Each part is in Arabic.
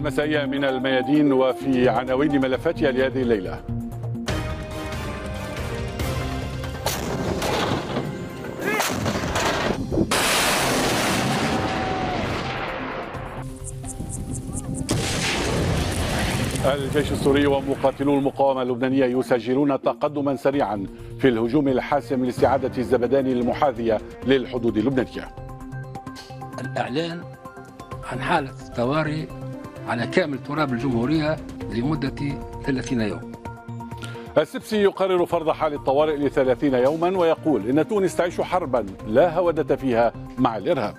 المسائية من الميادين وفي عناوين ملفاتها لهذه الليلة الجيش السوري ومقاتلو المقاومة اللبنانية يسجلون تقدما سريعا في الهجوم الحاسم لاستعادة الزبداني المحاذية للحدود اللبنانية الإعلان عن حالة الطوارئ على كامل تراب الجمهورية لمدة 30 يوم السبسي يقرر فرض حال الطوارئ ل 30 يوما ويقول إن تونس تعيش حربا لا هودة فيها مع الإرهاب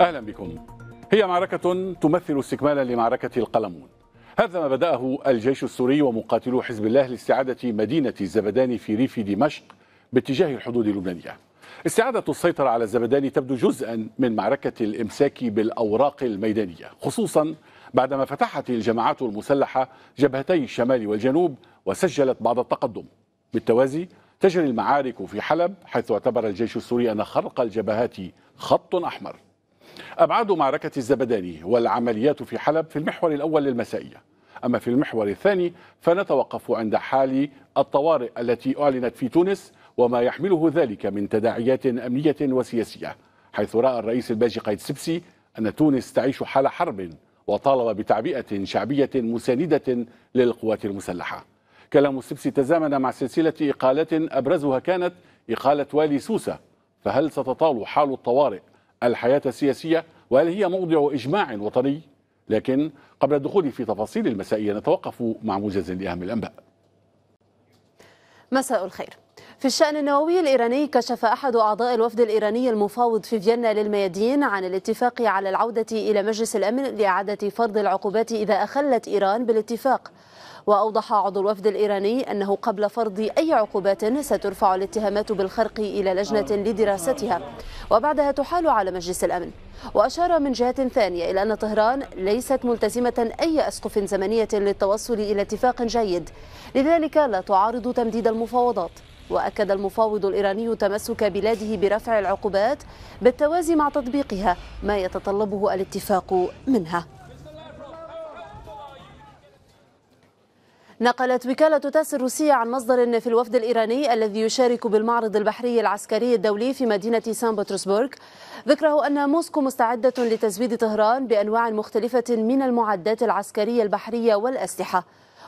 أهلا بكم هي معركة تمثل استكمالا لمعركة القلمون هذا ما بدأه الجيش السوري ومقاتلو حزب الله لاستعادة مدينة الزبدان في ريف دمشق باتجاه الحدود اللبنانيه استعادة السيطرة على الزبداني تبدو جزءا من معركة الإمساك بالأوراق الميدانية خصوصا بعدما فتحت الجماعات المسلحة جبهتي الشمال والجنوب وسجلت بعض التقدم بالتوازي تجري المعارك في حلب حيث اعتبر الجيش السوري أن خرق الجبهات خط أحمر أبعاد معركة الزبداني والعمليات في حلب في المحور الأول للمسائية أما في المحور الثاني فنتوقف عند حال الطوارئ التي أعلنت في تونس وما يحمله ذلك من تداعيات أمنية وسياسية حيث رأى الرئيس الباجي قايد سبسي أن تونس تعيش حال حرب وطالب بتعبئة شعبية مساندة للقوات المسلحة كلام السبسي تزامن مع سلسلة إقالات أبرزها كانت إقالة والي سوسة فهل ستطال حال الطوارئ الحياة السياسية وهل هي موضع إجماع وطني؟ لكن قبل الدخول في تفاصيل المسائية نتوقف مع موجز لأهم الأنباء مساء الخير في الشأن النووي الإيراني كشف أحد أعضاء الوفد الإيراني المفاوض في فيينا للميادين عن الاتفاق على العودة إلى مجلس الأمن لإعادة فرض العقوبات إذا أخلت إيران بالاتفاق وأوضح عضو الوفد الإيراني أنه قبل فرض أي عقوبات سترفع الاتهامات بالخرق إلى لجنة آه. لدراستها وبعدها تحال على مجلس الأمن وأشار من جهة ثانية إلى أن طهران ليست ملتزمة أي أسقف زمنية للتوصل إلى اتفاق جيد لذلك لا تعارض تمديد المفاوضات وأكد المفاوض الإيراني تمسك بلاده برفع العقوبات بالتوازي مع تطبيقها ما يتطلبه الاتفاق منها نقلت وكالة تاس الروسية عن مصدر في الوفد الإيراني الذي يشارك بالمعرض البحري العسكري الدولي في مدينة سان بطرسبورغ ذكره أن موسكو مستعدة لتزويد طهران بأنواع مختلفة من المعدات العسكرية البحرية والأسلحة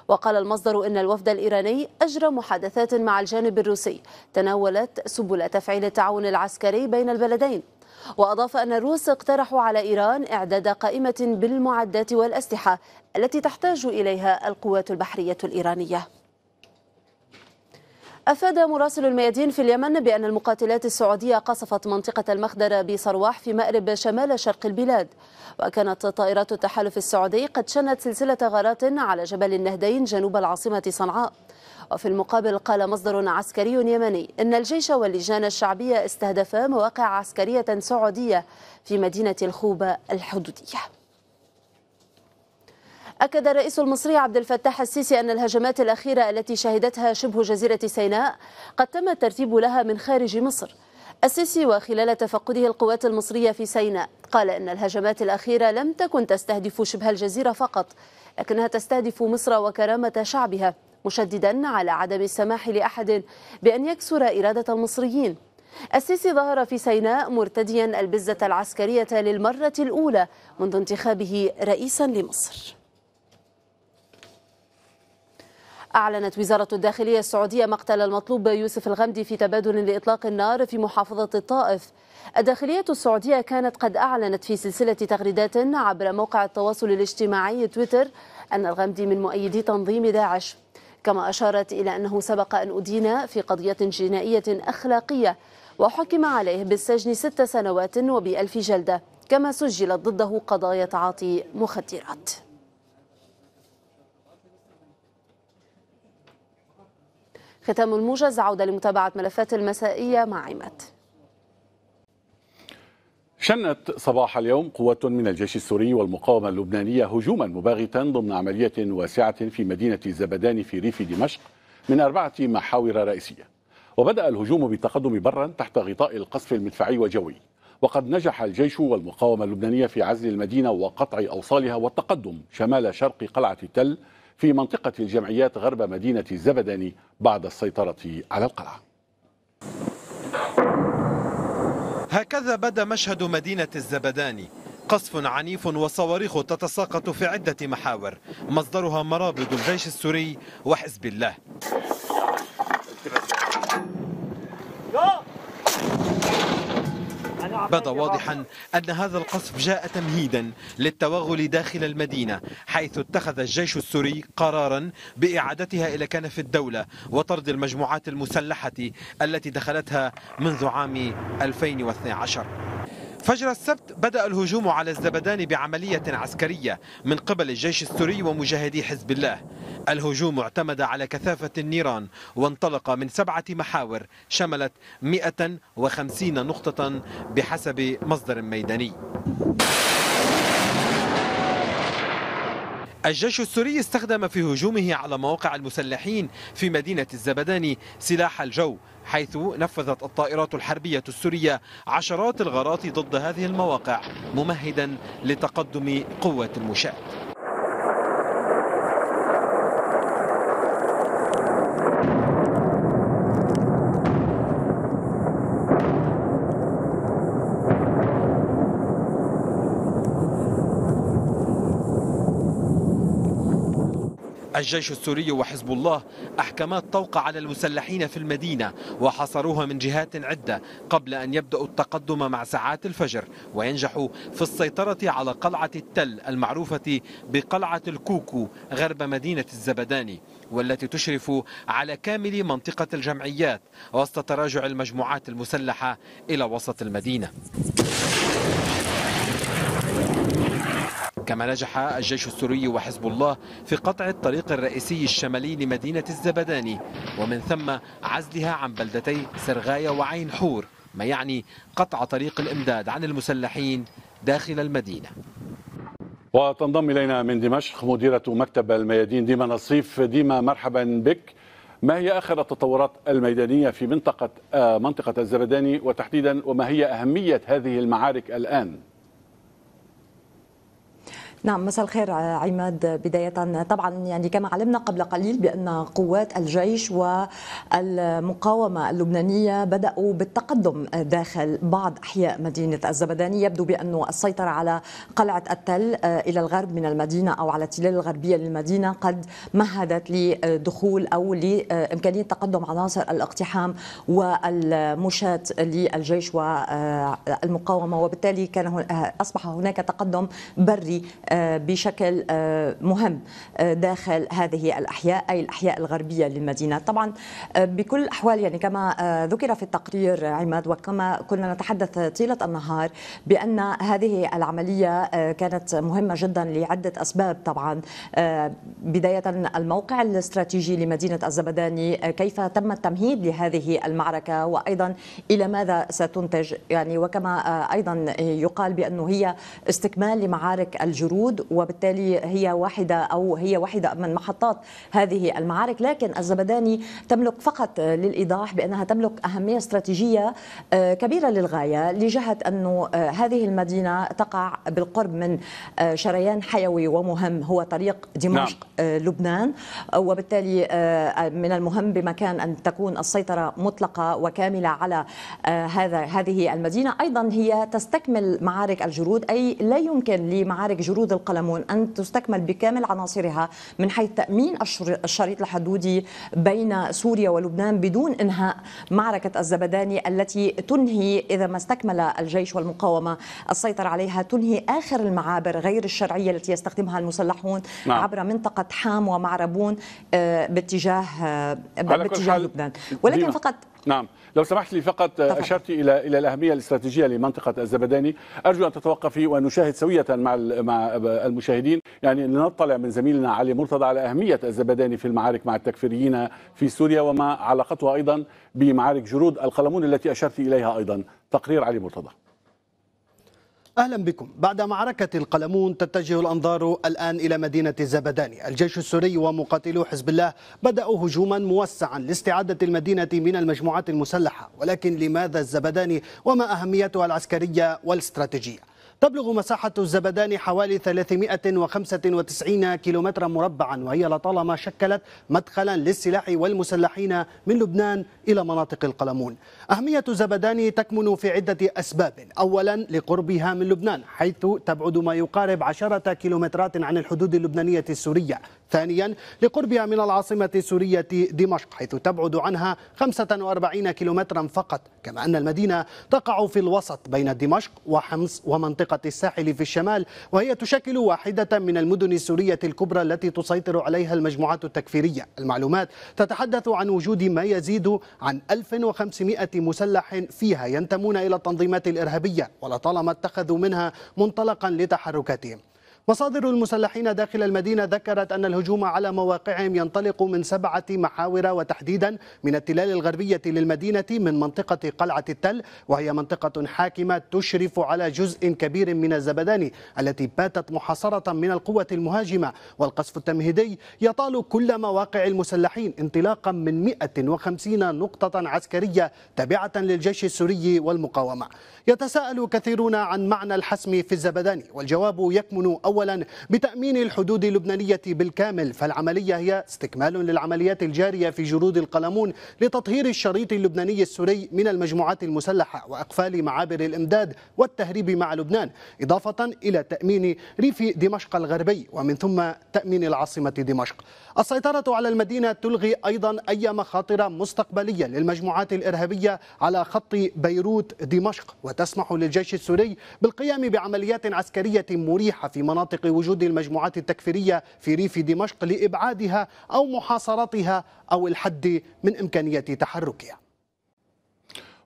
وقال المصدر إن الوفد الإيراني أجرى محادثات مع الجانب الروسي تناولت سبل تفعيل التعاون العسكري بين البلدين وأضاف أن الروس اقترحوا على إيران إعداد قائمة بالمعدات والأسلحة التي تحتاج إليها القوات البحرية الإيرانية أفاد مراسل الميادين في اليمن بأن المقاتلات السعودية قصفت منطقة المخدرة بصرواح في مأرب شمال شرق البلاد وكانت طائرات التحالف السعودي قد شنت سلسلة غارات على جبل النهدين جنوب العاصمة صنعاء وفي المقابل قال مصدر عسكري يمني إن الجيش واللجان الشعبية استهدفا مواقع عسكرية سعودية في مدينة الخوبة الحدودية أكد الرئيس المصري عبد الفتاح السيسي أن الهجمات الأخيرة التي شهدتها شبه جزيرة سيناء قد تم الترتيب لها من خارج مصر السيسي وخلال تفقده القوات المصرية في سيناء قال إن الهجمات الأخيرة لم تكن تستهدف شبه الجزيرة فقط لكنها تستهدف مصر وكرامة شعبها مشددا على عدم السماح لأحد بأن يكسر إرادة المصريين السيسي ظهر في سيناء مرتديا البزة العسكرية للمرة الأولى منذ انتخابه رئيسا لمصر أعلنت وزارة الداخلية السعودية مقتل المطلوب يوسف الغمدي في تبادل لإطلاق النار في محافظة الطائف الداخلية السعودية كانت قد أعلنت في سلسلة تغريدات عبر موقع التواصل الاجتماعي تويتر أن الغمدي من مؤيدي تنظيم داعش كما أشارت إلى أنه سبق أن أدين في قضية جنائية أخلاقية وحكم عليه بالسجن ست سنوات وبألف جلدة كما سجلت ضده قضايا تعاطي مخدرات ختام الموجز عودة لمتابعة ملفات المسائية مع عماد شنت صباح اليوم قوة من الجيش السوري والمقاومة اللبنانية هجوما مباغتا ضمن عملية واسعة في مدينة زبدان في ريف دمشق من أربعة محاور رئيسية وبدأ الهجوم بالتقدم برا تحت غطاء القصف المدفعي وجوي وقد نجح الجيش والمقاومة اللبنانية في عزل المدينة وقطع أوصالها والتقدم شمال شرق قلعة التل في منطقة الجمعيات غرب مدينة الزبداني بعد السيطرة على القلعة هكذا بدا مشهد مدينة الزبداني قصف عنيف وصواريخ تتساقط في عدة محاور مصدرها مرابط الجيش السوري وحزب الله بدا واضحا أن هذا القصف جاء تمهيدا للتوغل داخل المدينة حيث اتخذ الجيش السوري قرارا بإعادتها إلى كنف الدولة وطرد المجموعات المسلحة التي دخلتها منذ عام 2012 فجر السبت بدأ الهجوم على الزبدان بعملية عسكرية من قبل الجيش السوري ومجاهدي حزب الله الهجوم اعتمد على كثافة النيران وانطلق من سبعة محاور شملت 150 نقطة بحسب مصدر ميداني الجيش السوري استخدم في هجومه على مواقع المسلحين في مدينة الزبداني سلاح الجو حيث نفذت الطائرات الحربية السورية عشرات الغارات ضد هذه المواقع ممهدا لتقدم قوة المشاة الجيش السوري وحزب الله أحكما الطوق على المسلحين في المدينة وحصروها من جهات عدة قبل أن يبدأوا التقدم مع ساعات الفجر وينجحوا في السيطرة على قلعة التل المعروفة بقلعة الكوكو غرب مدينة الزبداني والتي تشرف على كامل منطقة الجمعيات وسط تراجع المجموعات المسلحة إلى وسط المدينة كما نجح الجيش السوري وحزب الله في قطع الطريق الرئيسي الشمالي لمدينة الزبداني ومن ثم عزلها عن بلدتي سرغاية وعين حور ما يعني قطع طريق الإمداد عن المسلحين داخل المدينة وتنضم إلينا من دمشق مديرة مكتب الميادين ديما نصيف ديما مرحبا بك ما هي آخر التطورات الميدانية في منطقة آه، منطقة الزبداني وتحديدا وما هي أهمية هذه المعارك الآن؟ نعم مساء الخير عماد بداية طبعا يعني كما علمنا قبل قليل بأن قوات الجيش والمقاومة اللبنانية بدأوا بالتقدم داخل بعض أحياء مدينة الزبداني يبدو بأن السيطرة على قلعة التل إلى الغرب من المدينة أو على التلال الغربية للمدينة قد مهدت لدخول أو لإمكانية تقدم عناصر الاقتحام والمشاة للجيش والمقاومة وبالتالي كان أصبح هناك تقدم بري آه، بشكل آه، مهم آه، داخل هذه الأحياء أي الأحياء الغربية للمدينة طبعا بكل الأحوال يعني كما ذكر في التقرير عماد وكما كنا نتحدث طيلة النهار بأن هذه العملية كانت مهمة جدا لعدة أسباب طبعا بداية الموقع الاستراتيجي لمدينة الزبداني كيف تم التمهيد لهذه المعركة وأيضا إلى ماذا ستنتج يعني وكما أيضا يقال بأنه هي استكمال لمعارك الجروح موجود وبالتالي هي واحدة أو هي واحدة من محطات هذه المعارك لكن الزبداني تملك فقط للإيضاح بأنها تملك أهمية استراتيجية آه، كبيرة للغاية لجهة أنه آه، هذه المدينة تقع بالقرب من آه، شريان حيوي ومهم هو طريق دمشق نعم. لبنان وبالتالي من المهم بمكان أن تكون السيطرة مطلقة وكاملة على هذا هذه المدينة أيضا هي تستكمل معارك الجرود أي لا يمكن لمعارك جرود وجود القلمون أن تستكمل بكامل عناصرها من حيث تأمين الشريط الحدودي بين سوريا ولبنان بدون إنهاء معركة الزبداني التي تنهي إذا ما استكمل الجيش والمقاومة السيطرة عليها تنهي آخر المعابر غير الشرعية التي يستخدمها المسلحون نعم. عبر منطقة حام ومعربون آه، باتجاه آه، باتجاه لبنان ولكن فقط نعم لو سمحت لي فقط آه، اشرت الى الى الاهميه الاستراتيجيه لمنطقه الزبداني ارجو ان تتوقفي وان نشاهد سويه مع مع المشاهدين يعني لنطلع من زميلنا علي مرتضى على اهميه الزبداني في المعارك مع التكفيريين في سوريا وما علاقتها ايضا بمعارك جرود القلمون التي اشرت اليها ايضا تقرير علي مرتضى أهلا بكم بعد معركة القلمون تتجه الأنظار الآن إلى مدينة الزبداني الجيش السوري ومقاتلو حزب الله بدأوا هجوما موسعا لاستعادة المدينة من المجموعات المسلحة ولكن لماذا الزبداني وما أهميتها العسكرية والاستراتيجية تبلغ مساحة الزبدان حوالي 395 كيلومترا مربعا وهي لطالما شكلت مدخلا للسلاح والمسلحين من لبنان إلى مناطق القلمون أهمية الزبدان تكمن في عدة أسباب أولا لقربها من لبنان حيث تبعد ما يقارب 10 كيلومترات عن الحدود اللبنانية السورية ثانيا لقربها من العاصمة السورية دمشق حيث تبعد عنها 45 كيلومترا فقط كما أن المدينة تقع في الوسط بين دمشق وحمص ومنطقة الساحل في الشمال وهي تشكل واحدة من المدن السورية الكبرى التي تسيطر عليها المجموعات التكفيرية المعلومات تتحدث عن وجود ما يزيد عن 1500 مسلح فيها ينتمون إلى التنظيمات الإرهابية ولطالما اتخذوا منها منطلقا لتحركاتهم مصادر المسلحين داخل المدينة ذكرت أن الهجوم على مواقعهم ينطلق من سبعة محاور وتحديدا من التلال الغربية للمدينة من منطقة قلعة التل وهي منطقة حاكمة تشرف على جزء كبير من الزبداني التي باتت محاصرة من القوة المهاجمة والقصف التمهيدي يطال كل مواقع المسلحين انطلاقا من 150 نقطة عسكرية تابعة للجيش السوري والمقاومة يتساءل كثيرون عن معنى الحسم في الزبداني والجواب يكمن أولا بتأمين الحدود اللبنانية بالكامل فالعملية هي استكمال للعمليات الجارية في جرود القلمون لتطهير الشريط اللبناني السوري من المجموعات المسلحة وإقفال معابر الإمداد والتهريب مع لبنان إضافة إلى تأمين ريف دمشق الغربي ومن ثم تأمين العاصمة دمشق السيطرة على المدينة تلغي أيضا أي مخاطر مستقبلية للمجموعات الإرهابية على خط بيروت دمشق وتسمح للجيش السوري بالقيام بعمليات عسكرية مريحة في مناطق مناطق وجود المجموعات التكفيرية في ريف دمشق لإبعادها أو محاصرتها أو الحد من إمكانية تحركها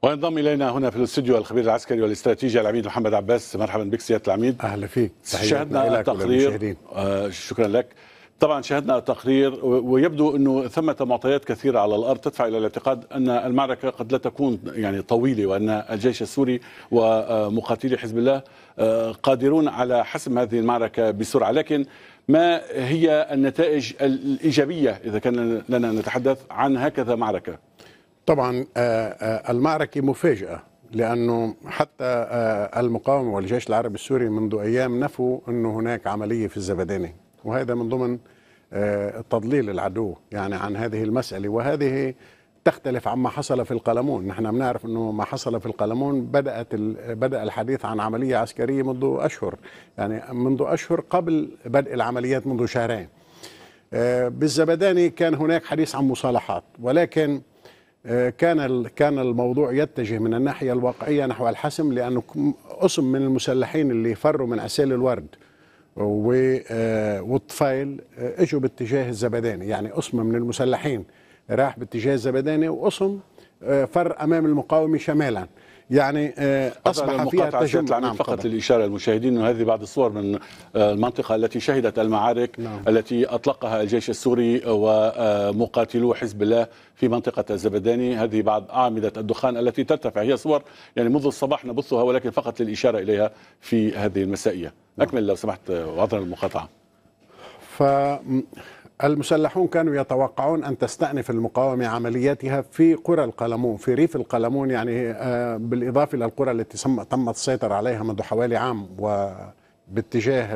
وينضم الينا هنا في الاستوديو الخبير العسكري والاستراتيجي العميد محمد عباس مرحبا بك سياده العميد اهلا فيك شاهدنا التقرير آه شكرا لك طبعا شاهدنا تقرير ويبدو انه ثمه معطيات كثيره على الارض تدفع الى الاعتقاد ان المعركه قد لا تكون يعني طويله وان الجيش السوري ومقاتلي حزب الله آه، قادرون على حسم هذه المعركه بسرعه لكن ما هي النتائج الايجابيه اذا كان لنا نتحدث عن هكذا معركه طبعا آه، آه، المعركه مفاجاه لانه حتى المقاومه والجيش العربي السوري منذ ايام نفوا انه هناك عمليه في الزبدانه وهذا من ضمن آه، تضليل العدو يعني عن هذه المسألة وهذه تختلف عما حصل في القلمون نحن بنعرف أنه ما حصل في القلمون بدأت بدأ الحديث عن عملية عسكرية منذ أشهر يعني منذ أشهر قبل بدء العمليات منذ شهرين آه، بالزبداني كان هناك حديث عن مصالحات ولكن آه، كان كان الموضوع يتجه من الناحيه الواقعيه نحو الحسم لانه قسم من المسلحين اللي فروا من عسيل الورد آه، والطفيل آه، اجوا باتجاه الزبداني يعني قسم من المسلحين راح باتجاه الزبداني وقسم آه، فر امام المقاومه شمالا يعني آه، اصبح فيها تجمع نعم فقط طبعا. للاشاره للمشاهدين انه هذه بعض الصور من آه، المنطقه التي شهدت المعارك نعم. التي اطلقها الجيش السوري ومقاتلو حزب الله في منطقه الزبداني هذه بعض اعمده الدخان التي ترتفع هي صور يعني منذ الصباح نبثها ولكن فقط للاشاره اليها في هذه المسائيه نعم. اكمل لو سمحت وعذرا آه، المقاطعه ف المسلحون كانوا يتوقعون أن تستأنف المقاومة عملياتها في قرى القلمون في ريف القلمون يعني آه، بالإضافة إلى القرى التي تمت السيطرة عليها منذ حوالي عام وباتجاه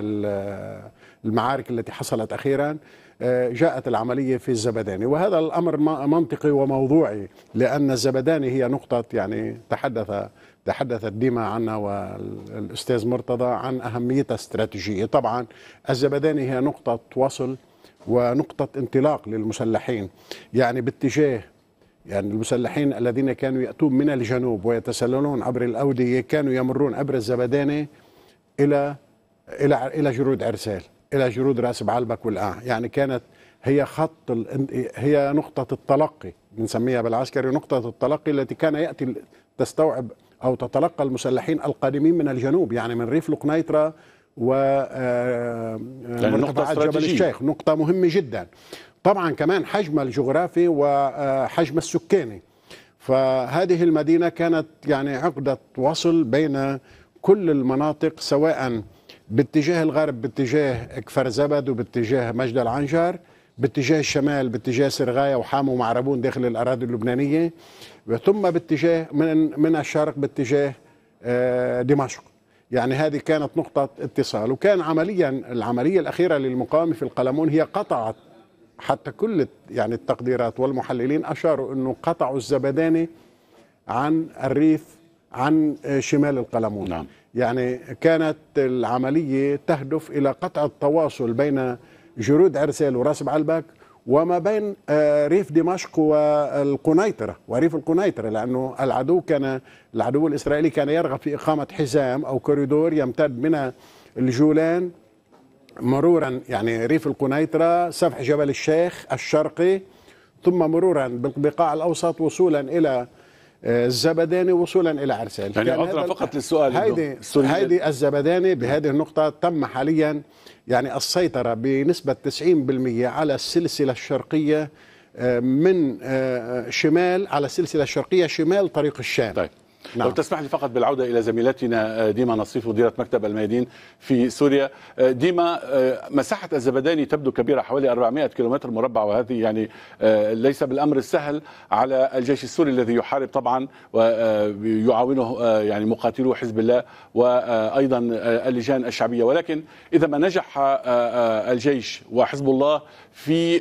المعارك التي حصلت أخيراً آه، جاءت العمليه في الزبداني وهذا الامر منطقي وموضوعي لان الزبداني هي نقطه يعني تحدث تحدثت ديما عنها والاستاذ مرتضى عن اهميتها استراتيجيه طبعا الزبداني هي نقطه وصل ونقطة انطلاق للمسلحين يعني باتجاه يعني المسلحين الذين كانوا يأتون من الجنوب ويتسللون عبر الأودية كانوا يمرون عبر الزبدانة إلى إلى إلى جرود عرسال إلى جرود راس بعلبك والآن يعني كانت هي خط هي نقطة التلقي بنسميها بالعسكري نقطة التلقي التي كان يأتي تستوعب أو تتلقى المسلحين القادمين من الجنوب يعني من ريف لقنيطرة و ومرتفعات آه، آه، جبل الشيخ نقطة مهمة جدا طبعا كمان حجم الجغرافي وحجم آه، السكاني فهذه المدينة كانت يعني عقدة وصل بين كل المناطق سواء باتجاه الغرب باتجاه كفر زبد وباتجاه مجد العنجر باتجاه الشمال باتجاه سرغايه وحام ومعربون داخل الأراضي اللبنانية ثم باتجاه من من الشرق باتجاه دمشق يعني هذه كانت نقطة اتصال وكان عمليا العملية الأخيرة للمقاومة في القلمون هي قطعت حتى كل يعني التقديرات والمحللين أشاروا أنه قطعوا الزبداني عن الريف عن شمال القلمون نعم. يعني كانت العملية تهدف إلى قطع التواصل بين جرود عرسال وراس بعلبك وما بين آه، ريف دمشق والقنيطرة وريف القنيطرة لأنه العدو كان العدو الإسرائيلي كان يرغب في إقامة حزام أو كوريدور يمتد من الجولان مرورا يعني ريف القنيطرة سفح جبل الشيخ الشرقي ثم مرورا بالبقاع الأوسط وصولا إلى آه، الزبداني وصولا الى عرسال يعني اطرح فقط للسؤال هيدي هيدي الزبداني بهذه النقطه تم حاليا يعني السيطرة بنسبة 90% على السلسلة الشرقية آه، من آه، آه، شمال على السلسلة الشرقية شمال طريق الشام طيب. نعم. لو تسمح لي فقط بالعوده الى زميلتنا آه، ديما نصيف مديره مكتب الميادين في سوريا آه، ديما آه، مساحه الزبداني تبدو كبيره حوالي 400 كيلومتر مربع وهذه يعني ليس بالامر السهل على الجيش السوري الذي يحارب طبعا ويعاونه يعني مقاتلو حزب الله وايضا اللجان الشعبيه ولكن اذا ما نجح الجيش وحزب الله في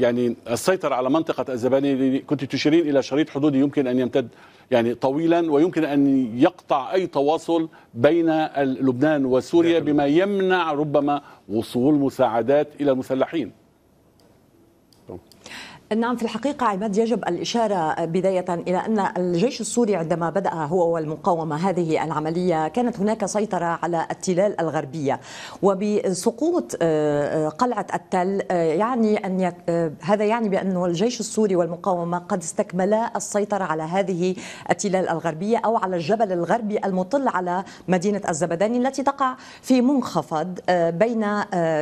يعني السيطره على منطقه الزبداني كنت تشيرين الى شريط حدودي يمكن ان يمتد يعني طويلا ويمكن أن يقطع أي تواصل بين لبنان وسوريا بما يمنع ربما وصول مساعدات إلى المسلحين نعم في الحقيقة عماد يجب الإشارة بداية إلى أن الجيش السوري عندما بدأ هو والمقاومة هذه العملية كانت هناك سيطرة على التلال الغربية وبسقوط آه، آه، قلعة التل آه، يعني أن يك... هذا يعني بأن الجيش السوري والمقاومة قد استكملا السيطرة على هذه التلال الغربية أو على الجبل الغربي المطل على مدينة الزبداني التي تقع في منخفض بين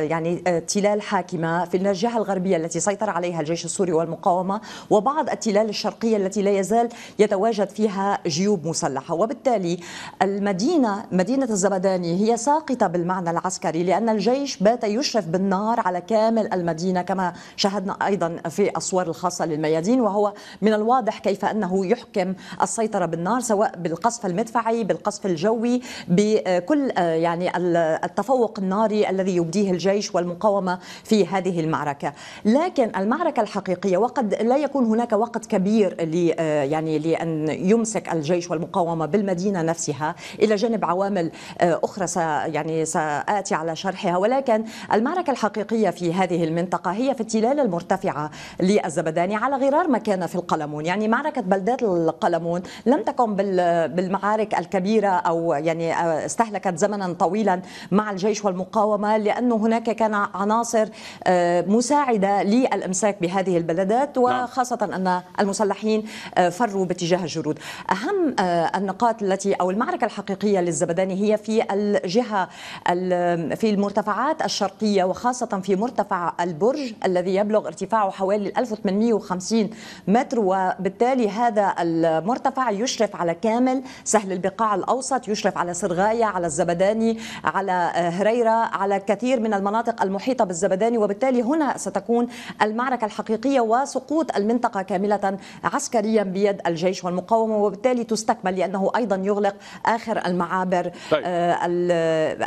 يعني تلال حاكمة في الجهة الغربية التي سيطر عليها الجيش السوري والمقاومة وبعض التلال الشرقية التي لا يزال يتواجد فيها جيوب مسلحة وبالتالي المدينة مدينة الزبداني هي ساقطة بالمعنى العسكري لأن الجيش بات يشرف بالنار على كامل المدينة كما شاهدنا أيضا في الصور الخاصة للميادين وهو من الواضح كيف أنه يحكم السيطرة بالنار سواء بالقصف المدفعي بالقصف الجوي بكل يعني التفوق الناري الذي يبديه الجيش والمقاومة في هذه المعركة لكن المعركة الحقيقية العراقيه وقد لا يكون هناك وقت كبير ل آه، يعني لان يمسك الجيش والمقاومه بالمدينه نفسها الى جانب عوامل آه، اخرى يعني ساتي على شرحها ولكن المعركه الحقيقيه في هذه المنطقه هي في التلال المرتفعه للزبداني على غرار ما كان في القلمون يعني معركه بلدات القلمون لم تقم بالمعارك الكبيره او يعني آه، استهلكت زمنا طويلا مع الجيش والمقاومه لانه هناك كان عناصر مساعده للامساك بهذه البلدات المولدات نعم. وخاصة أن المسلحين آه، فروا باتجاه الجرود أهم آه، النقاط التي أو المعركة الحقيقية للزبداني هي في الجهة في المرتفعات الشرقية وخاصة في مرتفع البرج الذي يبلغ ارتفاعه حوالي 1850 متر وبالتالي هذا المرتفع يشرف على كامل سهل البقاع الأوسط يشرف على سرغاية على الزبداني على آه، هريرة على كثير من المناطق المحيطة بالزبداني وبالتالي هنا ستكون المعركة الحقيقية وسقوط المنطقة كاملة عسكريا بيد الجيش والمقاومة وبالتالي تستكمل لأنه أيضا يغلق آخر المعابر طيب. آه،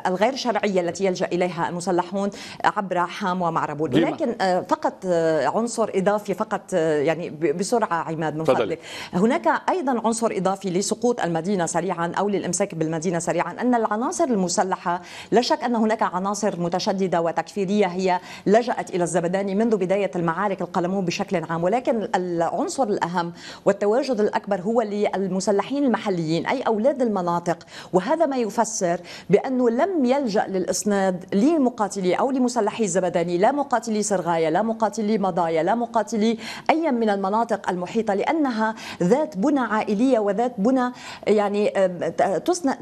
الغير شرعية التي يلجأ إليها المسلحون عبر حام ومعربون لكن آه، فقط آه، عنصر إضافي فقط يعني بسرعة عماد من فضلك هناك أيضا عنصر إضافي لسقوط المدينة سريعا أو للإمساك بالمدينة سريعا أن العناصر المسلحة لا شك أن هناك عناصر متشددة وتكفيرية هي لجأت إلى الزبداني منذ بداية المعارك القلمون القانون بشكل عام ولكن العنصر الأهم والتواجد الأكبر هو للمسلحين المحليين أي أولاد المناطق وهذا ما يفسر بأنه لم يلجأ للإسناد لمقاتلي أو لمسلحي الزبداني لا مقاتلي سرغايا لا مقاتلي مضايا لا مقاتلي أي من المناطق المحيطة لأنها ذات بنى عائلية وذات بنى يعني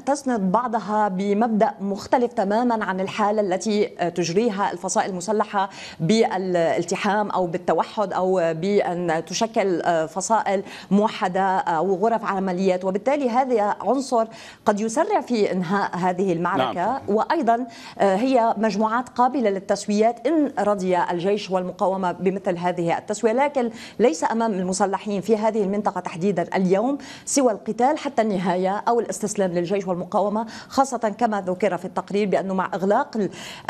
تسند بعضها بمبدأ مختلف تماما عن الحالة التي تجريها الفصائل المسلحة بالالتحام أو بالتوحد التفاوض أو بأن تشكل آه، فصائل موحدة أو غرف عمليات وبالتالي هذا عنصر قد يسرع في إنهاء هذه المعركة نعم. وأيضا آه، هي مجموعات قابلة للتسويات إن رضي الجيش والمقاومة بمثل هذه التسوية لكن ليس أمام المسلحين في هذه المنطقة تحديدا اليوم سوى القتال حتى النهاية أو الاستسلام للجيش والمقاومة خاصة كما ذكر في التقرير بأنه مع إغلاق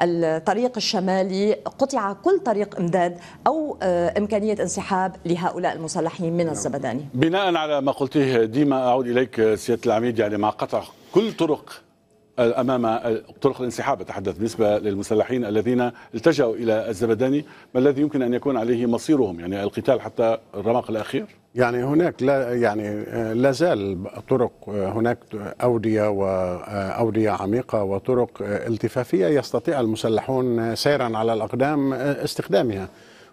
الطريق الشمالي قطع كل طريق إمداد أو آه، إمكان إمكانية انسحاب لهؤلاء المسلحين من نعم. الزبداني بناء على ما قلته ديما أعود إليك سيادة العميد يعني مع قطع كل طرق امام طرق الانسحاب اتحدث بالنسبه للمسلحين الذين التجأوا الى الزبداني ما الذي يمكن ان يكون عليه مصيرهم يعني القتال حتى الرمق الاخير يعني هناك لا يعني لا زال طرق هناك اوديه واوديه عميقه وطرق التفافيه يستطيع المسلحون سيرا على الاقدام استخدامها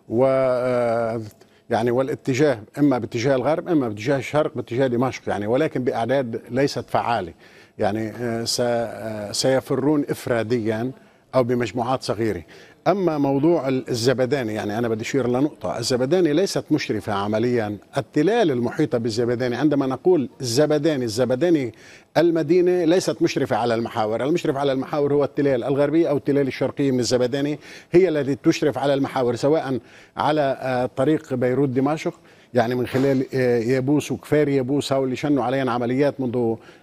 و آه، يعني والاتجاه اما باتجاه الغرب اما باتجاه الشرق باتجاه دمشق يعني ولكن باعداد ليست فعاله يعني آه، آه، سيفرون افراديا او بمجموعات صغيره أما موضوع الزبداني يعني أنا بدي أشير لنقطة الزبداني ليست مشرفة عمليا التلال المحيطة بالزبداني عندما نقول الزبداني الزبداني المدينة ليست مشرفة على المحاور المشرف على المحاور هو التلال الغربيه أو التلال الشرقيه من الزبداني هي التي تشرف على المحاور سواء على آه، طريق بيروت دمشق يعني من خلال آه، يابوس وكفار يابوس هؤلاء اللي شنوا علينا عمليات منذ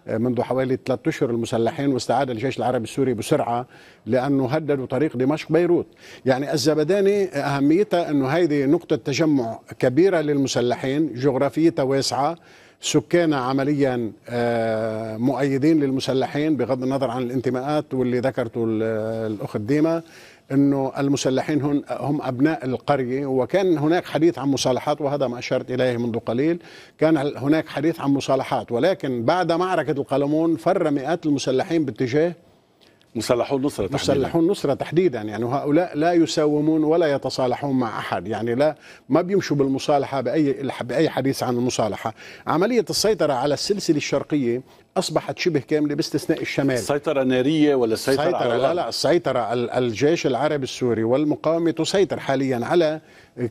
آه، منذ حوالي ثلاثة اشهر المسلحين واستعاد الجيش العربي السوري بسرعه لانه هددوا طريق دمشق بيروت يعني الزبداني اهميتها انه هذه نقطه تجمع كبيره للمسلحين جغرافيتها واسعه سكان عمليا آه، مؤيدين للمسلحين بغض النظر عن الانتماءات واللي ذكرته الاخت ديما انه المسلحين هم هم ابناء القريه وكان هناك حديث عن مصالحات وهذا ما اشرت اليه منذ قليل كان هناك حديث عن مصالحات ولكن بعد معركه القلمون فر مئات المسلحين باتجاه مسلحون النصرة تحديدا مسلحون النصرة تحديدا يعني هؤلاء لا يساومون ولا يتصالحون مع أحد يعني لا ما بيمشوا بالمصالحة بأي بأي حديث عن المصالحة عملية السيطرة على السلسلة الشرقية اصبحت شبه كامله باستثناء الشمال سيطره ناريه ولا سيطره, سيطرة على لا لا السيطره الجيش العربي السوري والمقاومه تسيطر حاليا على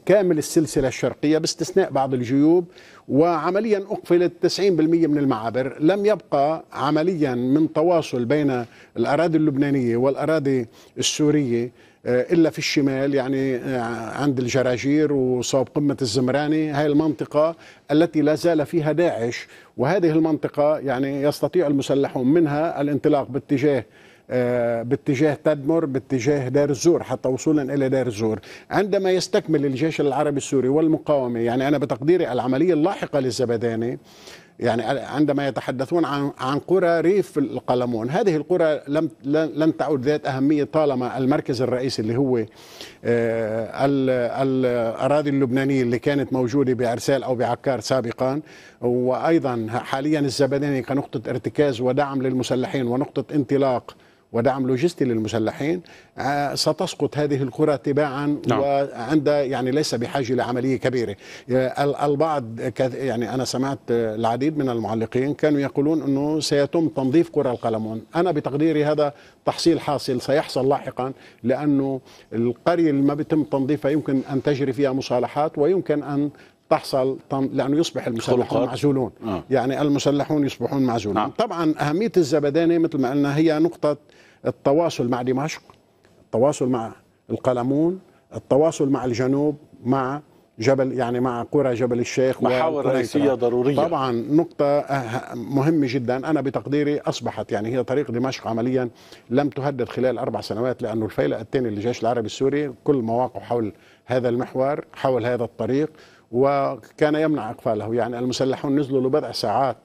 كامل السلسلة الشرقية باستثناء بعض الجيوب وعمليا أقفلت 90% من المعابر لم يبقى عمليا من تواصل بين الأراضي اللبنانية والأراضي السورية آه، إلا في الشمال يعني آه، عند الجراجير وصوب قمة الزمراني هاي المنطقة التي لا زال فيها داعش وهذه المنطقة يعني يستطيع المسلحون منها الانطلاق باتجاه آه، باتجاه تدمر باتجاه دير الزور حتى وصولا إلى دير الزور عندما يستكمل الجيش العربي السوري والمقاومة يعني أنا بتقديري العملية اللاحقة للزبداني يعني عندما يتحدثون عن عن قرى ريف القلمون هذه القرى لم لن تعد ذات اهميه طالما المركز الرئيسي اللي هو آه، الاراضي اللبنانيه اللي كانت موجوده بعرسال او بعكار سابقا وايضا حاليا الزبداني كنقطه ارتكاز ودعم للمسلحين ونقطه انطلاق ودعم لوجستي للمسلحين آه، ستسقط هذه القرى تباعا نعم. وعند يعني ليس بحاجه لعمليه كبيره آه، البعض يعني انا سمعت العديد من المعلقين كانوا يقولون انه سيتم تنظيف قرى القلمون انا بتقديري هذا تحصيل حاصل سيحصل لاحقا لانه القريه اللي ما بيتم تنظيفها يمكن ان تجري فيها مصالحات ويمكن ان تحصل لانه يصبح المسلحون معزولون آه. يعني المسلحون يصبحون معزولون آه. طبعا اهميه الزبدانه مثل ما قلنا هي نقطه التواصل مع دمشق التواصل مع القلمون التواصل مع الجنوب مع جبل يعني مع قرى جبل الشيخ محاور رئيسية ضرورية طبعا نقطة أه- أه- مهمة جدا أنا بتقديري أصبحت يعني هي طريق دمشق عمليا لم تهدد خلال أربع سنوات لأنه الفيلق الثاني للجيش العربي السوري كل مواقعه حول هذا المحور حول هذا الطريق وكان يمنع إقفاله يعني المسلحون نزلوا لبضع ساعات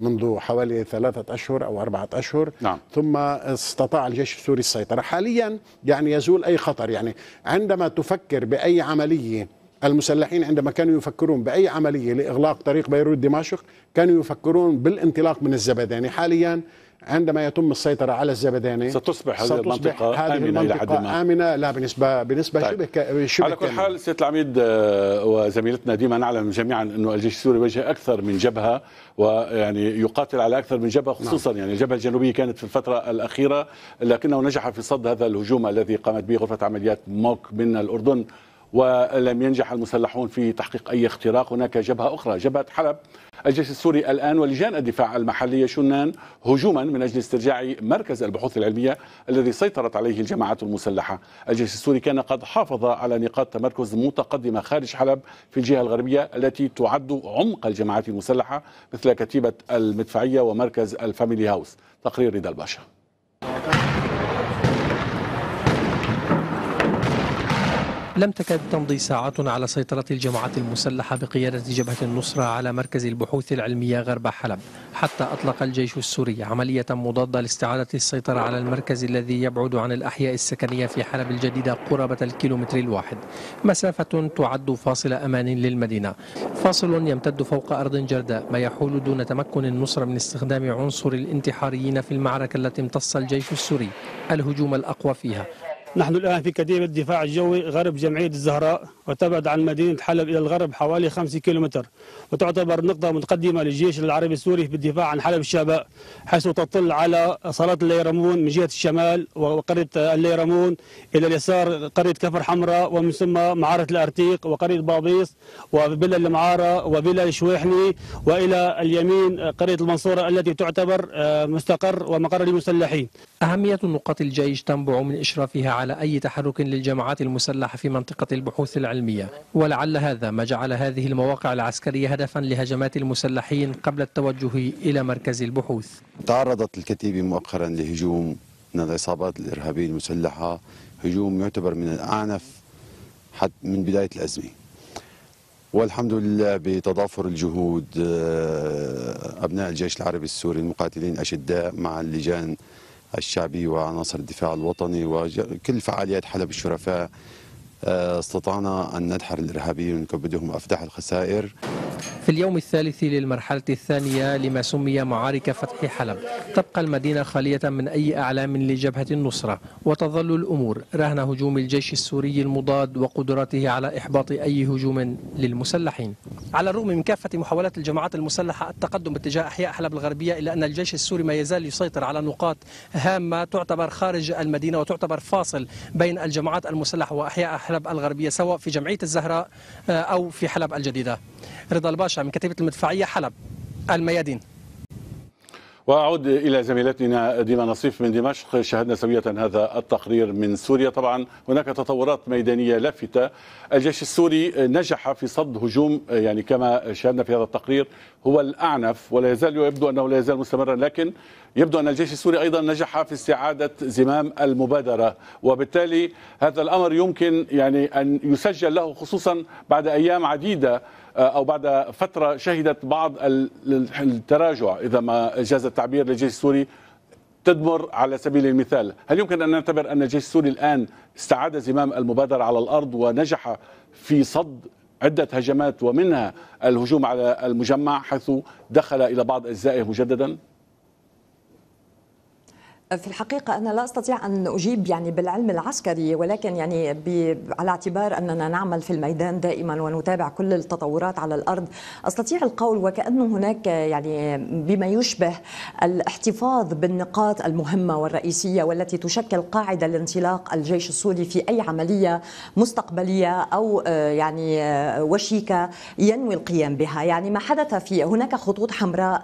منذ حوالي ثلاثة أشهر أو أربعة أشهر نعم. ثم استطاع الجيش السوري السيطرة حاليا يعني يزول أي خطر يعني عندما تفكر بأي عملية المسلحين عندما كانوا يفكرون بأي عملية لإغلاق طريق بيروت دمشق كانوا يفكرون بالانطلاق من الزبداني حاليا عندما يتم السيطرة على الزبداني ستصبح هذه ستصبح المنطقة هذه آمنة المنطقة آمنة لا بنسبة بنسبة طيب. شبه ك... شبه على كل حال سيد العميد آه، وزميلتنا ديما نعلم جميعا أنه الجيش السوري وجه أكثر من جبهة ويعني يقاتل على أكثر من جبهة نعم. خصوصا نعم. يعني الجبهة الجنوبية كانت في الفترة الأخيرة لكنه نجح في صد هذا الهجوم الذي قامت به غرفة عمليات موك من الأردن ولم ينجح المسلحون في تحقيق أي اختراق هناك جبهة أخرى جبهة حلب الجيش السوري الآن ولجان الدفاع المحلية شنان هجوما من أجل استرجاع مركز البحوث العلمية الذي سيطرت عليه الجماعات المسلحة الجيش السوري كان قد حافظ على نقاط تمركز متقدمة خارج حلب في الجهة الغربية التي تعد عمق الجماعات المسلحة مثل كتيبة المدفعية ومركز الفاميلي هاوس تقرير رضا الباشا لم تكاد تمضي ساعات على سيطرة الجماعة المسلحة بقيادة جبهة النصرة على مركز البحوث العلمية غرب حلب حتى أطلق الجيش السوري عملية مضادة لاستعادة السيطرة على المركز الذي يبعد عن الأحياء السكنية في حلب الجديدة قرابة الكيلومتر الواحد مسافة تعد فاصل أمان للمدينة فاصل يمتد فوق أرض جرداء ما يحول دون تمكن النصرة من استخدام عنصر الانتحاريين في المعركة التي امتص الجيش السوري الهجوم الأقوى فيها نحن الآن في كتيبة الدفاع الجوي غرب جمعية الزهراء وتبعد عن مدينة حلب إلى الغرب حوالي 5 كيلومتر وتعتبر نقطة متقدمة للجيش العربي السوري في الدفاع عن حلب الشباء حيث تطل على صلاة الليرمون من جهة الشمال وقرية الليرمون إلى اليسار قرية كفر حمراء ومن ثم معارة الأرتيق وقرية بابيس وبلا المعارة وبلا الشويحني وإلى اليمين قرية المنصورة التي تعتبر آه، مستقر ومقر للمسلحين أهمية نقاط الجيش تنبع من إشرافها على أي تحرك للجماعات المسلحة في منطقة البحوث العلمية ولعل هذا ما جعل هذه المواقع العسكرية هدفا لهجمات المسلحين قبل التوجه إلى مركز البحوث تعرضت الكتيبة مؤخرا لهجوم من العصابات الإرهابية المسلحة هجوم يعتبر من الأعنف حتى من بداية الأزمة والحمد لله بتضافر الجهود آه، أبناء الجيش العربي السوري المقاتلين أشداء مع اللجان الشعبي وعناصر الدفاع الوطني وكل فعاليات حلب الشرفاء آه، استطعنا أن ندحر الإرهابيين ونكبدهم أفداح الخسائر في اليوم الثالث للمرحلة الثانية لما سمي معارك فتح حلب تبقى المدينة خالية من أي أعلام لجبهة النصرة وتظل الأمور رهن هجوم الجيش السوري المضاد وقدراته على إحباط أي هجوم للمسلحين على الرغم من كافة محاولات الجماعات المسلحة التقدم باتجاه أحياء حلب الغربية إلا أن الجيش السوري ما يزال يسيطر على نقاط هامة تعتبر خارج المدينة وتعتبر فاصل بين الجماعات المسلحة وأحياء حلب الغربية سواء في جمعية الزهراء آه، أو في حلب الجديدة رضا الباشا من كتيبة المدفعية حلب الميادين واعود الى زميلتنا ديما نصيف من دمشق شاهدنا سويه هذا التقرير من سوريا طبعا هناك تطورات ميدانيه لافته الجيش السوري نجح في صد هجوم يعني كما شاهدنا في هذا التقرير هو الاعنف ولا يزال يبدو انه لا يزال مستمرا لكن يبدو ان الجيش السوري ايضا نجح في استعاده زمام المبادره وبالتالي هذا الامر يمكن يعني ان يسجل له خصوصا بعد ايام عديده آه، او بعد فتره شهدت بعض التراجع اذا ما جاز التعبير للجيش السوري تدمر على سبيل المثال هل يمكن أن نعتبر أن الجيش السوري الآن استعاد زمام المبادرة على الأرض ونجح في صد عدة هجمات ومنها الهجوم على المجمع حيث دخل إلى بعض أجزائه مجددا؟ في الحقيقة أنا لا أستطيع أن أجيب يعني بالعلم العسكري ولكن يعني على اعتبار أننا نعمل في الميدان دائما ونتابع كل التطورات على الأرض أستطيع القول وكأنه هناك يعني بما يشبه الاحتفاظ بالنقاط المهمة والرئيسية والتي تشكل قاعدة لانطلاق الجيش السوري في أي عملية مستقبلية أو آه، يعني آه، وشيكة ينوي القيام بها يعني ما حدث في هناك خطوط حمراء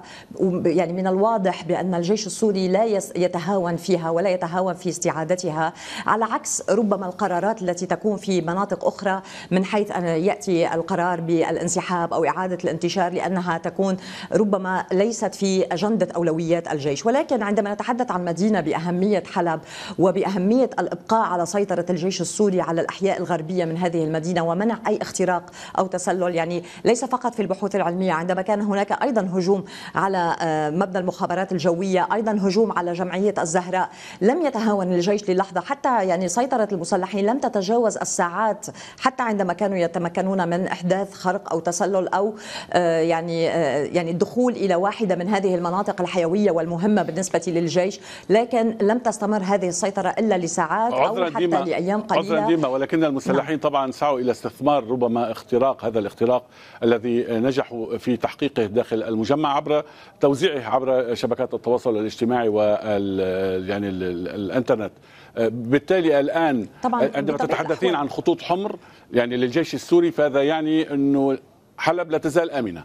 يعني من الواضح بأن الجيش السوري لا يتهاوى يتهاون فيها ولا يتهاون في استعادتها على عكس ربما القرارات التي تكون في مناطق أخرى من حيث أن يأتي القرار بالانسحاب أو إعادة الانتشار لأنها تكون ربما ليست في أجندة أولويات الجيش ولكن عندما نتحدث عن مدينة بأهمية حلب وبأهمية الإبقاء على سيطرة الجيش السوري على الأحياء الغربية من هذه المدينة ومنع أي اختراق أو تسلل يعني ليس فقط في البحوث العلمية عندما كان هناك أيضا هجوم على آه، مبنى المخابرات الجوية أيضا هجوم على جمعية الزهراء لم يتهاون الجيش للحظة حتى يعني سيطرة المسلحين لم تتجاوز الساعات حتى عندما كانوا يتمكنون من إحداث خرق أو تسلل أو آه، يعني آه، يعني الدخول إلى واحدة من هذه المناطق الحيوية والمهمة بالنسبة للجيش لكن لم تستمر هذه السيطرة إلا لساعات أو حتى ديما لأيام قليلة عذرا ديما ولكن المسلحين نعم. طبعا سعوا إلى استثمار ربما اختراق هذا الاختراق الذي نجحوا في تحقيقه داخل المجمع عبر توزيعه عبر شبكات التواصل الاجتماعي وال آه، يعني الانترنت آه، بالتالي الان طبعاً آه، عندما تتحدثين عن خطوط حمر يعني للجيش السوري فهذا يعني انه حلب لا تزال امنه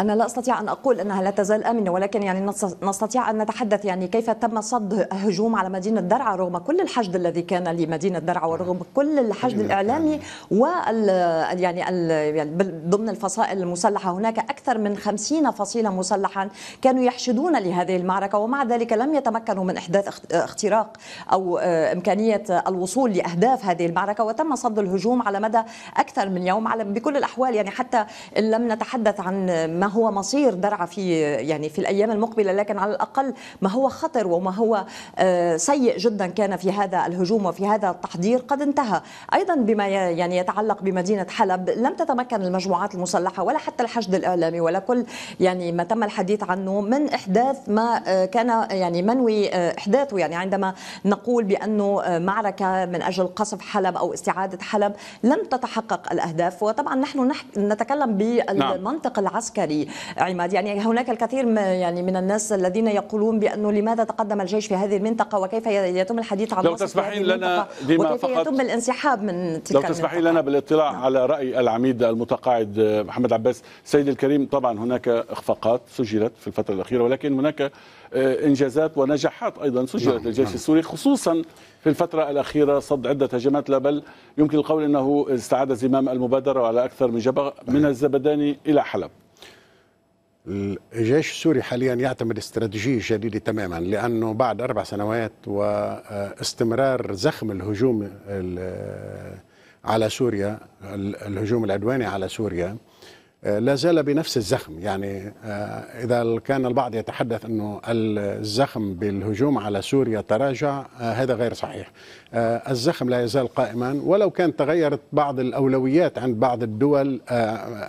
أنا لا أستطيع أن أقول أنها لا تزال آمنة ولكن يعني نستطيع أن نتحدث يعني كيف تم صد هجوم على مدينة درعا رغم كل الحشد الذي كان لمدينة درعا نعم. ورغم كل الحشد الإعلامي وال يعني, يعني ضمن الفصائل المسلحة هناك أكثر من خمسين فصيلا مسلحا كانوا يحشدون لهذه المعركة ومع ذلك لم يتمكنوا من إحداث اختراق أو آه، إمكانية الوصول لأهداف هذه المعركة وتم صد الهجوم على مدى أكثر من يوم على بكل الأحوال يعني حتى لم نتحدث عن ما هو مصير درعا في يعني في الايام المقبله لكن على الاقل ما هو خطر وما هو آه، سيء جدا كان في هذا الهجوم وفي هذا التحضير قد انتهى ايضا بما يعني يتعلق بمدينه حلب لم تتمكن المجموعات المسلحه ولا حتى الحشد الاعلامي ولا كل يعني ما تم الحديث عنه من احداث ما آه، كان يعني منوي آه، احداثه يعني عندما نقول بانه معركه من اجل قصف حلب او استعاده حلب لم تتحقق الاهداف وطبعا نحن نتكلم نعم. بالمنطق العسكري عماد يعني هناك الكثير يعني من الناس الذين يقولون بأنه لماذا تقدم الجيش في هذه المنطقة وكيف يتم الحديث عن لو تسمحين لنا بما وكيف فقط يتم الانسحاب من تلك لو تسمحين لنا بالاطلاع نعم. على رأي العميد المتقاعد آه، محمد عباس سيد الكريم طبعا هناك اخفاقات سجلت في الفترة الأخيرة ولكن هناك آه، انجازات ونجاحات ايضا سجلت نعم، للجيش نعم. السوري خصوصا في الفترة الأخيرة صد عدة هجمات لا بل يمكن القول أنه استعاد زمام المبادرة على أكثر من جبهة من نعم. الزبداني إلى حلب الجيش السوري حاليا يعتمد استراتيجية جديدة تماما لأنه بعد أربع سنوات واستمرار زخم الهجوم على سوريا الهجوم العدواني على سوريا آه، لا زال بنفس الزخم يعني آه، إذا كان البعض يتحدث أنه الزخم بالهجوم على سوريا تراجع آه، هذا غير صحيح الزخم لا يزال قائما ولو كان تغيرت بعض الأولويات عند بعض الدول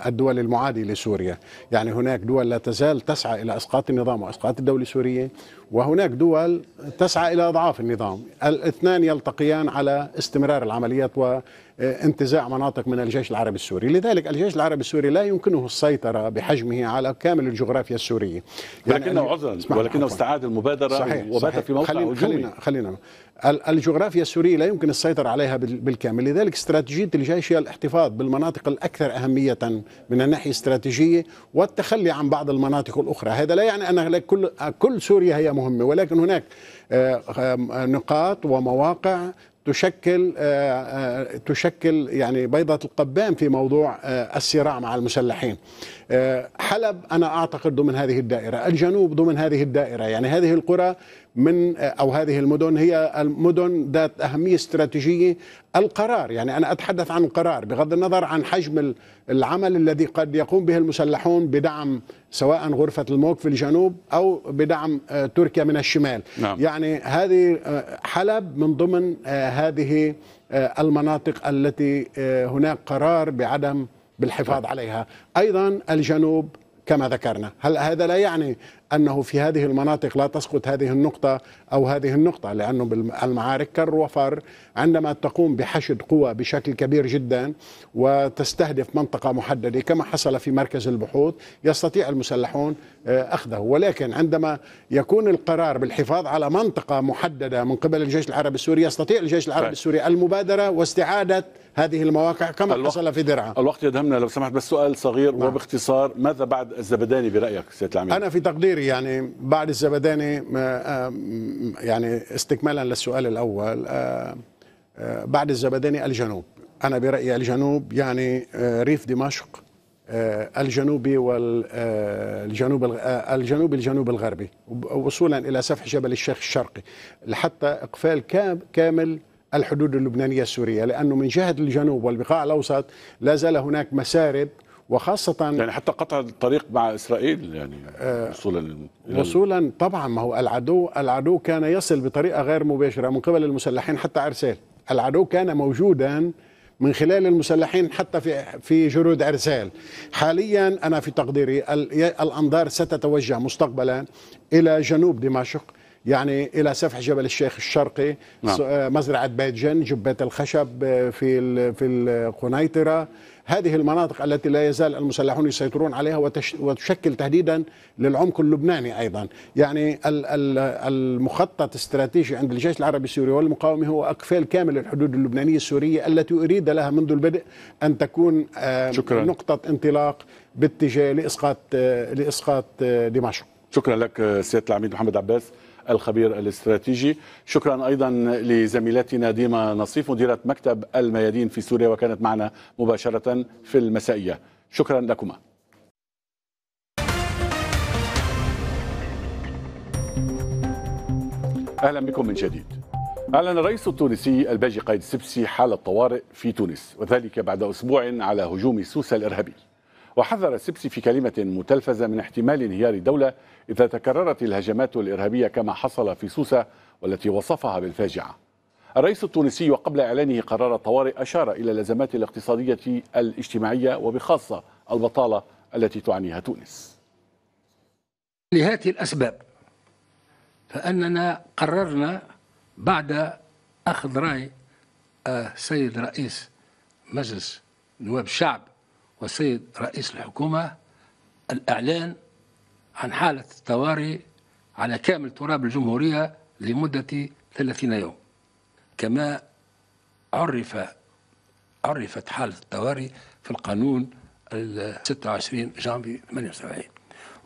الدول المعادية لسوريا يعني هناك دول لا تزال تسعى إلى إسقاط النظام وإسقاط الدولة السورية وهناك دول تسعى إلى أضعاف النظام الاثنان يلتقيان على استمرار العمليات و آه، انتزاع مناطق من الجيش العربي السوري لذلك الجيش العربي السوري لا يمكنه السيطرة بحجمه على كامل الجغرافيا السورية يعني ولكنه عزل ولكنه استعاد المبادرة صحيح وبات في موقع خلينا, خلينا, خلينا الجغرافيا السورية لا يمكن السيطرة عليها بالكامل لذلك استراتيجية الجيش هي الاحتفاظ بالمناطق الأكثر أهمية من الناحية الاستراتيجية والتخلي عن بعض المناطق الأخرى هذا لا يعني أن كل سوريا هي مهمة ولكن هناك آه، نقاط ومواقع تشكل آه، آه، تشكل يعني بيضة القبان في موضوع آه، الصراع مع المسلحين آه، حلب أنا أعتقد ضمن هذه الدائرة الجنوب ضمن هذه الدائرة يعني هذه القرى من آه، أو هذه المدن هي المدن ذات أهمية استراتيجية القرار يعني أنا أتحدث عن القرار بغض النظر عن حجم العمل الذي قد يقوم به المسلحون بدعم سواء غرفة الموك في الجنوب أو بدعم آه، تركيا من الشمال نعم. يعني هذه حلب من ضمن هذه المناطق التي هناك قرار بعدم بالحفاظ طيب. عليها أيضا الجنوب كما ذكرنا هل هذا لا يعني أنه في هذه المناطق لا تسقط هذه النقطة أو هذه النقطة لأنه بالمعارك كر وفر عندما تقوم بحشد قوى بشكل كبير جدا وتستهدف منطقة محددة كما حصل في مركز البحوث يستطيع المسلحون آه، أخذه ولكن عندما يكون القرار بالحفاظ على منطقة محددة من قبل الجيش العربي السوري يستطيع الجيش العربي طيب. السوري المبادرة واستعادة هذه المواقع كما الوقت حصل في درعا الوقت يدهمنا لو سمحت بس سؤال صغير نعم. وباختصار ماذا بعد الزبداني برايك سياده العميد انا في تقديري يعني بعد الزبداني آه، يعني استكمالا للسؤال الاول آه، آه، بعد الزبداني الجنوب انا برايي الجنوب يعني ريف دمشق الجنوبي والجنوب الجنوب الجنوب الغربي وصولا الى سفح جبل الشيخ الشرقي لحتى اقفال كامل الحدود اللبنانية السورية لأنه من جهة الجنوب والبقاع الأوسط لا زال هناك مسارب وخاصة يعني حتى قطع الطريق مع إسرائيل يعني آه وصولا وصولا طبعا ما هو العدو العدو كان يصل بطريقة غير مباشرة من قبل المسلحين حتى عرسال العدو كان موجودا من خلال المسلحين حتى في في جنود عرسال حاليا انا في تقديري الانظار ستتوجه مستقبلا الى جنوب دمشق يعني الى سفح جبل الشيخ الشرقي نعم. آه، مزرعه جن جبهه الخشب آه، في في القنيطره هذه المناطق التي لا يزال المسلحون يسيطرون عليها وتشكل تهديدا للعمق اللبناني ايضا يعني المخطط الاستراتيجي عند الجيش العربي السوري والمقاومه هو اقفال كامل الحدود اللبنانيه السوريه التي اريد لها منذ البدء ان تكون آه، شكرا. نقطه انطلاق باتجاه لاسقاط لاسقاط دمشق شكرا لك سياده العميد محمد عباس الخبير الاستراتيجي شكرا أيضا لزميلتنا ديما نصيف مديرة مكتب الميادين في سوريا وكانت معنا مباشرة في المسائية شكرا لكما أهلا بكم من جديد أعلن الرئيس التونسي الباجي قايد السبسي حالة طوارئ في تونس وذلك بعد أسبوع على هجوم سوسة الإرهابي وحذر السبسي في كلمة متلفزة من احتمال انهيار الدولة إذا تكررت الهجمات الإرهابية كما حصل في سوسة والتي وصفها بالفاجعة الرئيس التونسي وقبل إعلانه قرار الطوارئ أشار إلى الأزمات الاقتصادية الاجتماعية وبخاصة البطالة التي تعانيها تونس لهذه الأسباب فأننا قررنا بعد أخذ رأي السيد آه، رئيس مجلس نواب الشعب والسيد رئيس الحكومة الإعلان عن حالة الطوارئ على كامل تراب الجمهورية لمدة 30 يوم كما عرف عرفت حالة الطوارئ في القانون ال 26 جانفي 78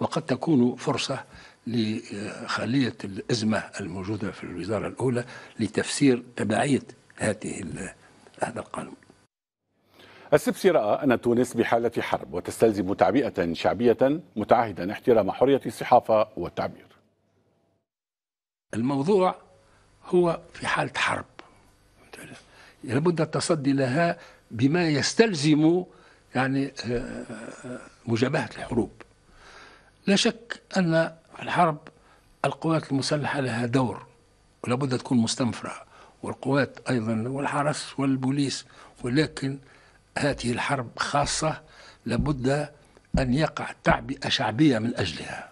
وقد تكون فرصة لخلية الأزمة الموجودة في الوزارة الأولى لتفسير تبعية هذه هذا القانون السبسي رأى أن تونس بحالة حرب وتستلزم تعبئة شعبية متعهدا احترام حرية الصحافة والتعبير الموضوع هو في حالة حرب لابد التصدي لها بما يستلزم يعني آه، آه، مجابهة الحروب لا شك أن الحرب القوات المسلحة لها دور ولابد تكون مستنفرة والقوات أيضا والحرس والبوليس ولكن هذه الحرب خاصة لابد أن يقع تعبئة شعبية من أجلها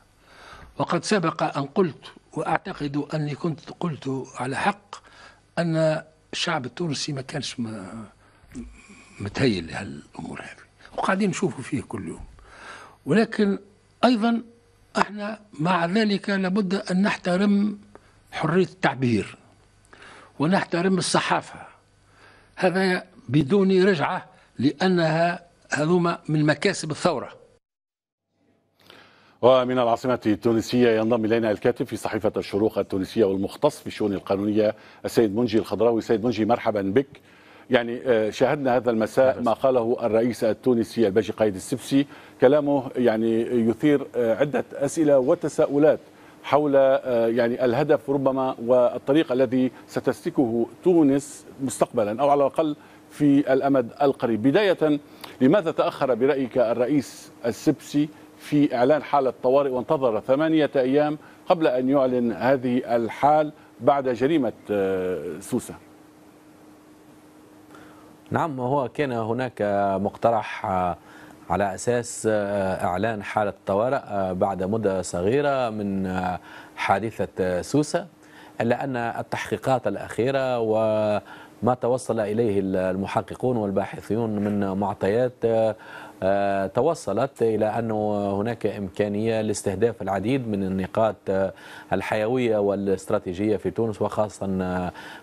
وقد سبق أن قلت وأعتقد أني كنت قلت على حق أن الشعب التونسي ما كانش متهيئ لهالأمور هذه وقاعدين نشوفوا فيه كل يوم ولكن أيضا احنا مع ذلك لابد أن نحترم حرية التعبير ونحترم الصحافة هذا بدون رجعة لأنها هذوما من مكاسب الثورة ومن العاصمة التونسية ينضم إلينا الكاتب في صحيفة الشروق التونسية والمختص في الشؤون القانونية السيد منجي الخضراوي سيد منجي مرحبا بك يعني آه، شاهدنا هذا المساء ما قاله الرئيس التونسي الباجي قايد السبسي كلامه يعني يثير آه، عدة أسئلة وتساؤلات حول آه، يعني الهدف ربما والطريق الذي ستسلكه تونس مستقبلا أو على الأقل في الأمد القريب بداية لماذا تأخر برأيك الرئيس السبسي في إعلان حالة طوارئ وانتظر ثمانية أيام قبل أن يعلن هذه الحال بعد جريمة آه، سوسة نعم هو كان هناك مقترح آه، على أساس آه، إعلان حالة طوارئ بعد مدة صغيرة من حادثة سوسة إلا أن التحقيقات الأخيرة و ما توصل إليه المحققون والباحثون من معطيات آه، آه، توصلت إلى أن هناك إمكانية لاستهداف العديد من النقاط آه، الحيوية والاستراتيجية في تونس وخاصة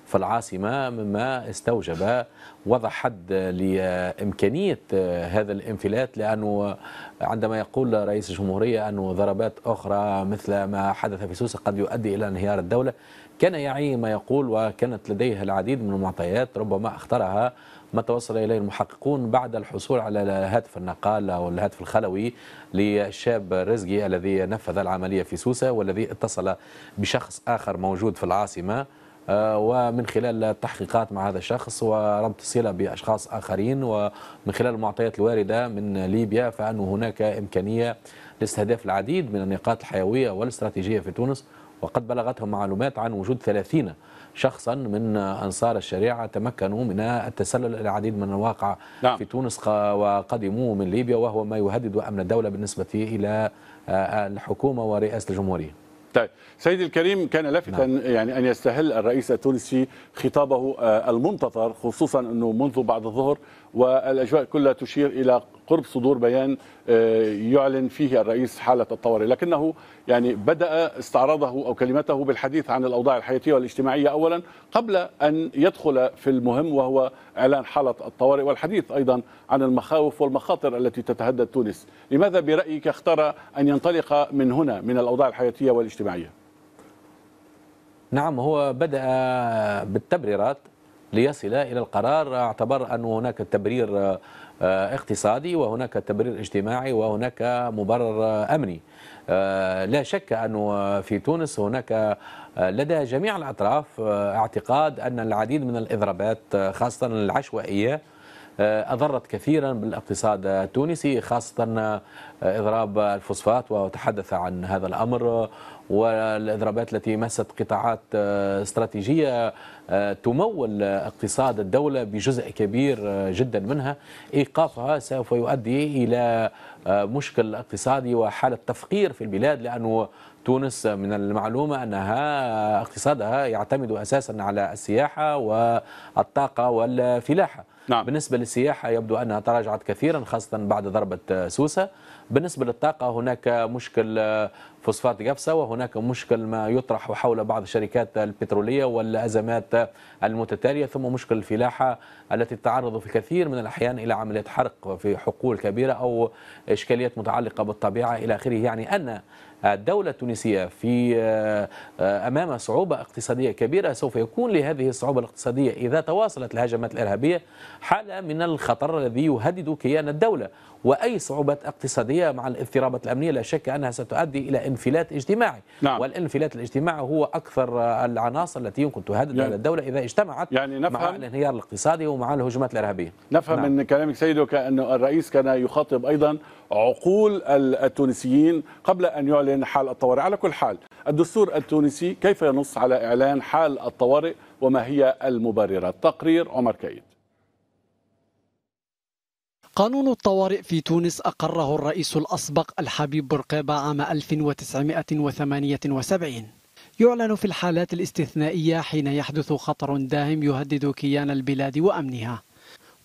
في العاصمة مما استوجب وضع حد لإمكانية هذا الانفلات لأنه عندما يقول رئيس الجمهورية أن ضربات أخرى مثل ما حدث في سوسة قد يؤدي إلى انهيار الدولة كان يعي ما يقول وكانت لديه العديد من المعطيات ربما اخترها ما توصل إليه المحققون بعد الحصول على هاتف النقال أو الهاتف الخلوي للشاب رزقي الذي نفذ العملية في سوسة والذي اتصل بشخص آخر موجود في العاصمة آه، ومن خلال التحقيقات مع هذا الشخص وربط الصلة بأشخاص آخرين ومن خلال المعطيات الواردة من ليبيا فأنه هناك إمكانية لاستهداف العديد من النقاط الحيوية والاستراتيجية في تونس وقد بلغتهم معلومات عن وجود 30 شخصا من أنصار الشريعة تمكنوا من التسلل إلى العديد من الواقع نعم. في تونس وقدموا من ليبيا وهو ما يهدد أمن الدولة بالنسبة إلى آه، الحكومة ورئاسة الجمهورية طيب سيدي الكريم كان لافتا نعم. يعني ان يستهل الرئيس التونسي خطابه آه، المنتظر خصوصا انه منذ بعد الظهر والاجواء كلها تشير الى قرب صدور بيان آه، يعلن فيه الرئيس حاله الطوارئ، لكنه يعني بدا استعراضه او كلمته بالحديث عن الاوضاع الحياتيه والاجتماعيه اولا قبل ان يدخل في المهم وهو اعلان حاله الطوارئ والحديث ايضا عن المخاوف والمخاطر التي تتهدد تونس، لماذا برايك اختار ان ينطلق من هنا من الاوضاع الحياتيه والاجتماعيه؟ نعم هو بدأ بالتبريرات ليصل إلى القرار اعتبر أن هناك تبرير آه، اقتصادي وهناك تبرير اجتماعي وهناك مبرر أمني آه، لا شك أنه في تونس هناك آه، لدى جميع الأطراف اعتقاد أن العديد من الإضرابات خاصة العشوائية أضرت كثيرا بالاقتصاد التونسي خاصة إضراب الفوسفات وتحدث عن هذا الأمر والإضرابات التي مست قطاعات استراتيجية تمول اقتصاد الدولة بجزء كبير آه، جدا منها إيقافها سوف يؤدي إلى آه، مشكل اقتصادي وحالة تفقير في البلاد لأنه تونس من المعلومة أنها اقتصادها يعتمد أساسا على السياحة والطاقة والفلاحة نعم. بالنسبة للسياحة يبدو أنها تراجعت كثيرا خاصة بعد ضربة سوسة بالنسبة للطاقة هناك مشكل آه، فوسفات جبسة وهناك مشكل ما يطرح حول بعض الشركات البترولية والأزمات المتتالية ثم مشكل الفلاحة التي تتعرض في كثير من الأحيان إلى عمليات حرق في حقول كبيرة أو إشكاليات متعلقة بالطبيعة إلى آخره يعني أن الدولة التونسية في آه، أمام صعوبة اقتصادية كبيرة سوف يكون لهذه الصعوبة الاقتصادية إذا تواصلت الهجمات الإرهابية حالة من الخطر الذي يهدد كيان الدولة وأي صعوبات اقتصادية مع الاضطرابات الأمنية لا شك أنها ستؤدي إلى انفلات اجتماعي نعم. والانفلات الاجتماعي هو أكثر العناصر التي يمكن تهدد يعني الدولة إذا اجتمعت يعني نفهم مع الانهيار الاقتصادي ومع الهجمات الإرهابية نفهم نعم. من كلامك سيدك أن الرئيس كان يخاطب أيضا عقول التونسيين قبل أن يعلن حال الطوارئ على كل حال الدستور التونسي كيف ينص على إعلان حال الطوارئ وما هي المبررات تقرير عمر كايد قانون الطوارئ في تونس أقره الرئيس الأسبق الحبيب بورقيبة عام 1978 يعلن في الحالات الاستثنائية حين يحدث خطر داهم يهدد كيان البلاد وأمنها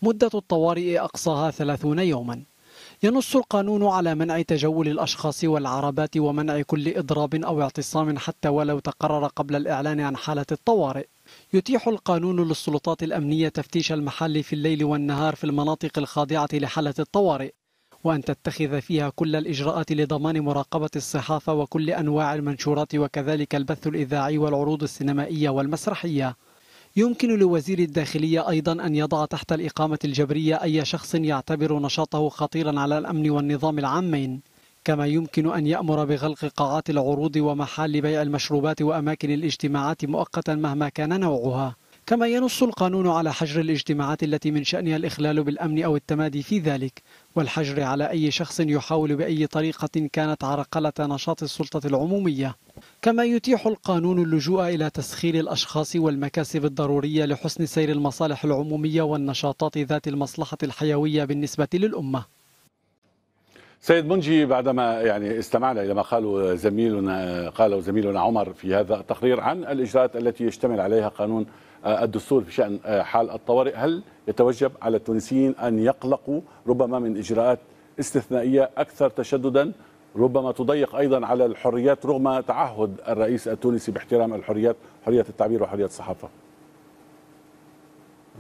مدة الطوارئ أقصاها 30 يوما ينص القانون على منع تجول الأشخاص والعربات ومنع كل إضراب أو اعتصام حتى ولو تقرر قبل الإعلان عن حالة الطوارئ يتيح القانون للسلطات الأمنية تفتيش المحل في الليل والنهار في المناطق الخاضعة لحالة الطوارئ وأن تتخذ فيها كل الإجراءات لضمان مراقبة الصحافة وكل أنواع المنشورات وكذلك البث الإذاعي والعروض السينمائية والمسرحية يمكن لوزير الداخلية أيضا أن يضع تحت الإقامة الجبرية أي شخص يعتبر نشاطه خطيرا على الأمن والنظام العامين كما يمكن أن يأمر بغلق قاعات العروض ومحال بيع المشروبات وأماكن الاجتماعات مؤقتا مهما كان نوعها كما ينص القانون على حجر الاجتماعات التي من شأنها الإخلال بالأمن أو التمادي في ذلك والحجر على أي شخص يحاول بأي طريقة كانت عرقلة نشاط السلطة العمومية كما يتيح القانون اللجوء إلى تسخير الأشخاص والمكاسب الضرورية لحسن سير المصالح العمومية والنشاطات ذات المصلحة الحيوية بالنسبة للأمة سيد منجي بعدما يعني استمعنا الى ما قاله زميلنا قاله زميلنا عمر في هذا التقرير عن الاجراءات التي يشتمل عليها قانون آه، الدستور في شان آه، حال الطوارئ، هل يتوجب على التونسيين ان يقلقوا ربما من اجراءات استثنائيه اكثر تشددا ربما تضيق ايضا على الحريات رغم تعهد الرئيس التونسي باحترام الحريات، حريه التعبير وحريه الصحافه.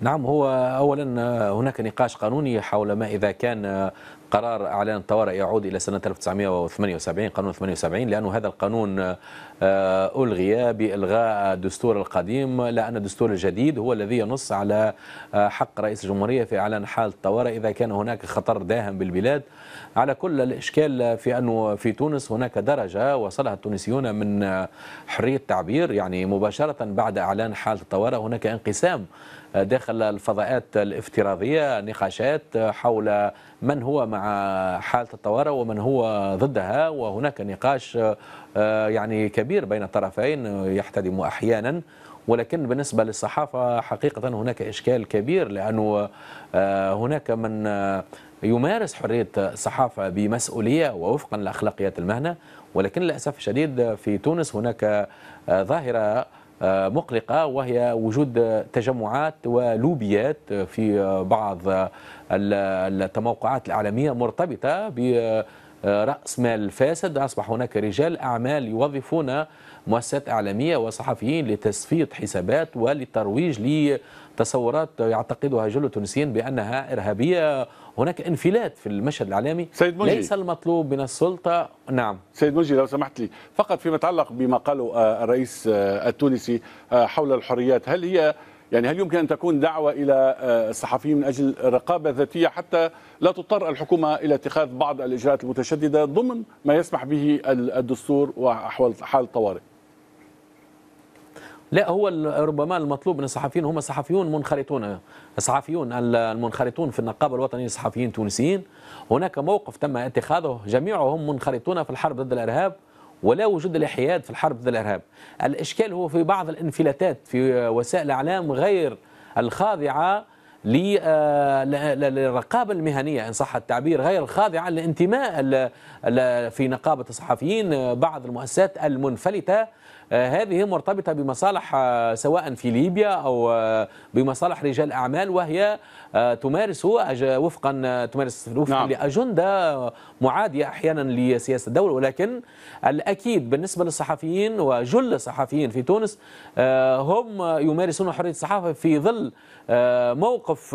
نعم هو اولا آه، هناك نقاش قانوني حول ما اذا كان قرار اعلان الطوارئ يعود الى سنه 1978 قانون 78 لانه هذا القانون آه، ألغي بإلغاء الدستور القديم لأن الدستور الجديد هو الذي ينص على آه، حق رئيس الجمهورية في إعلان حالة الطوارئ إذا كان هناك خطر داهم بالبلاد على كل الإشكال في أنه في تونس هناك درجة وصلها التونسيون من آه، حرية تعبير يعني مباشرة بعد إعلان حالة الطوارئ هناك انقسام داخل الفضاءات الافتراضية نقاشات حول من هو مع حالة الطوارئ ومن هو ضدها وهناك نقاش آه، يعني كبير بين الطرفين آه، يحتدم أحيانا ولكن بالنسبة للصحافة حقيقة هناك إشكال كبير لأنه آه، هناك من يمارس حرية الصحافة بمسؤولية ووفقا لأخلاقيات المهنة ولكن للأسف الشديد في تونس هناك ظاهرة مقلقة وهي وجود تجمعات ولوبيات في بعض التموقعات الإعلامية مرتبطة ب رأس مال فاسد أصبح هناك رجال أعمال يوظفون مؤسسات إعلامية وصحفيين لتسفيط حسابات وللترويج لتصورات يعتقدها جل تونسيين بأنها إرهابية هناك انفلات في المشهد الإعلامي سيد منجي. ليس المطلوب من السلطة نعم سيد منجي لو سمحت لي فقط فيما يتعلق بما قاله آه، الرئيس آه، التونسي آه، حول الحريات هل هي يعني هل يمكن أن تكون دعوة إلى آه، الصحفيين من أجل رقابة ذاتية حتى لا تضطر الحكومة إلى اتخاذ بعض الإجراءات المتشددة ضمن ما يسمح به الدستور وأحوال حال الطوارئ لا هو ربما المطلوب من الصحفيين هم صحفيون منخرطون الصحفيون المنخرطون في النقابه الوطنيه للصحفيين التونسيين هناك موقف تم اتخاذه جميعهم منخرطون في الحرب ضد الارهاب ولا وجود الحياد في الحرب ضد الإرهاب الإشكال هو في بعض الانفلاتات في وسائل الإعلام غير الخاضعة آه، للرقابة المهنية إن صح التعبير غير الخاضعة لانتماء في نقابة الصحفيين آه، بعض المؤسسات المنفلتة آه، هذه مرتبطة بمصالح آه، سواء في ليبيا أو آه، بمصالح رجال أعمال وهي تمارس وفقا تمارس وفقا نعم. لأجندة معادية أحيانا لسياسة الدولة ولكن الأكيد بالنسبة للصحفيين وجل الصحفيين في تونس هم يمارسون حرية الصحافة في ظل موقف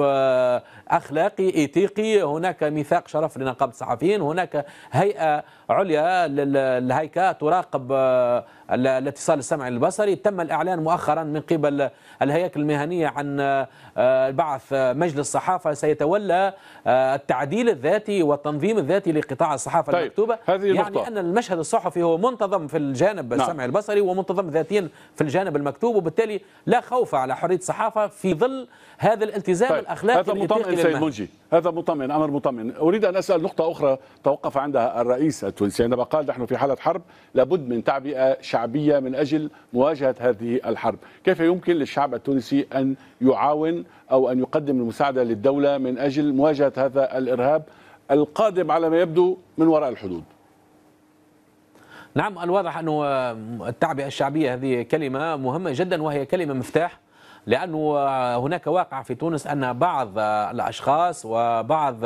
أخلاقي ايتيقي هناك ميثاق شرف لنقابة الصحفيين هناك هيئة عليا للهيكات تراقب آه، الاتصال السمعي البصري تم الإعلان مؤخرا من قبل الهياكل المهنية عن آه، بعث آه، مجلس الصحافه سيتولى التعديل الذاتي والتنظيم الذاتي لقطاع الصحافة طيب. المكتوبة هذه يعني نقطة. أن المشهد الصحفي هو منتظم في الجانب نعم. السمعي البصري ومنتظم ذاتيا في الجانب المكتوب وبالتالي لا خوف على حرية الصحافة في ظل هذا الالتزام طيب. الأخلاقي هذا مطمئن سيد منجي هذا مطمئن امر مطمئن اريد ان اسال نقطه اخرى توقف عندها الرئيس التونسي عندما قال نحن في حاله حرب لابد من تعبئه شعبيه من اجل مواجهه هذه الحرب كيف يمكن للشعب التونسي ان يعاون او ان يقدم المساعده للدوله من اجل مواجهه هذا الارهاب القادم على ما يبدو من وراء الحدود نعم الواضح أن آه، التعبئة الشعبية هذه كلمة مهمة جدا وهي كلمة مفتاح لأنه هناك واقع في تونس أن بعض الأشخاص وبعض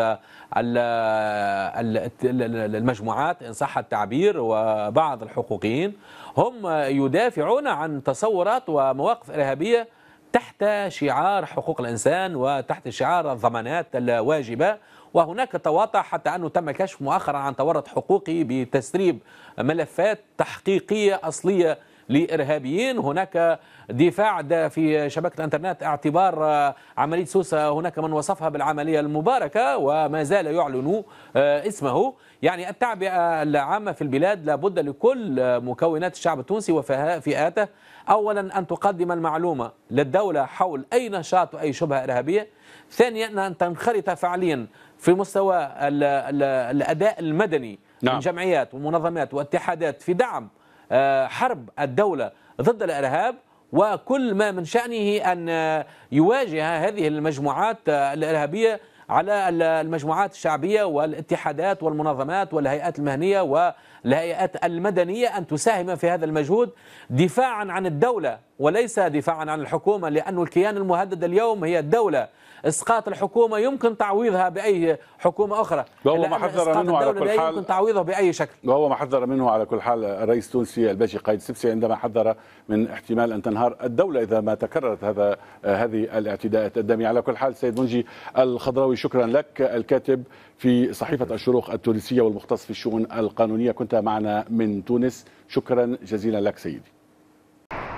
المجموعات إن صح التعبير وبعض الحقوقيين هم يدافعون عن تصورات ومواقف إرهابية تحت شعار حقوق الإنسان وتحت شعار الضمانات الواجبة وهناك تواطع حتى أنه تم كشف مؤخرا عن تورط حقوقي بتسريب ملفات تحقيقية أصلية لإرهابيين هناك دفاع ده في شبكة الانترنت اعتبار آه، عملية سوسة هناك من وصفها بالعملية المباركة وما زال يعلن آه، اسمه يعني التعبئة آه، العامة في البلاد لابد لكل مكونات الشعب التونسي وفئاته أولا أن تقدم المعلومة للدولة حول أي نشاط وأي شبهة إرهابية ثانيا أن تنخرط فعليا في مستوى الأداء المدني نعم. من جمعيات ومنظمات واتحادات في دعم آه، حرب الدولة ضد الإرهاب وكل ما من شأنه أن آه، يواجه هذه المجموعات آه، الإرهابية على المجموعات الشعبية والاتحادات والمنظمات والهيئات المهنية والهيئات المدنية أن تساهم في هذا المجهود دفاعا عن الدولة وليس دفاعا عن الحكومة لأن الكيان المهدد اليوم هي الدولة اسقاط الحكومه يمكن تعويضها باي حكومه اخرى وهو ما حذر منه على كل حال يمكن تعويضها باي شكل وهو ما حذر منه على كل حال الرئيس التونسي الباشي قايد سبسي عندما حذر من احتمال ان تنهار الدوله اذا ما تكررت هذا هذه الاعتداءات الدمية على كل حال سيد منجي الخضراوي شكرا لك الكاتب في صحيفه الشروق التونسيه والمختص في الشؤون القانونيه كنت معنا من تونس شكرا جزيلا لك سيدي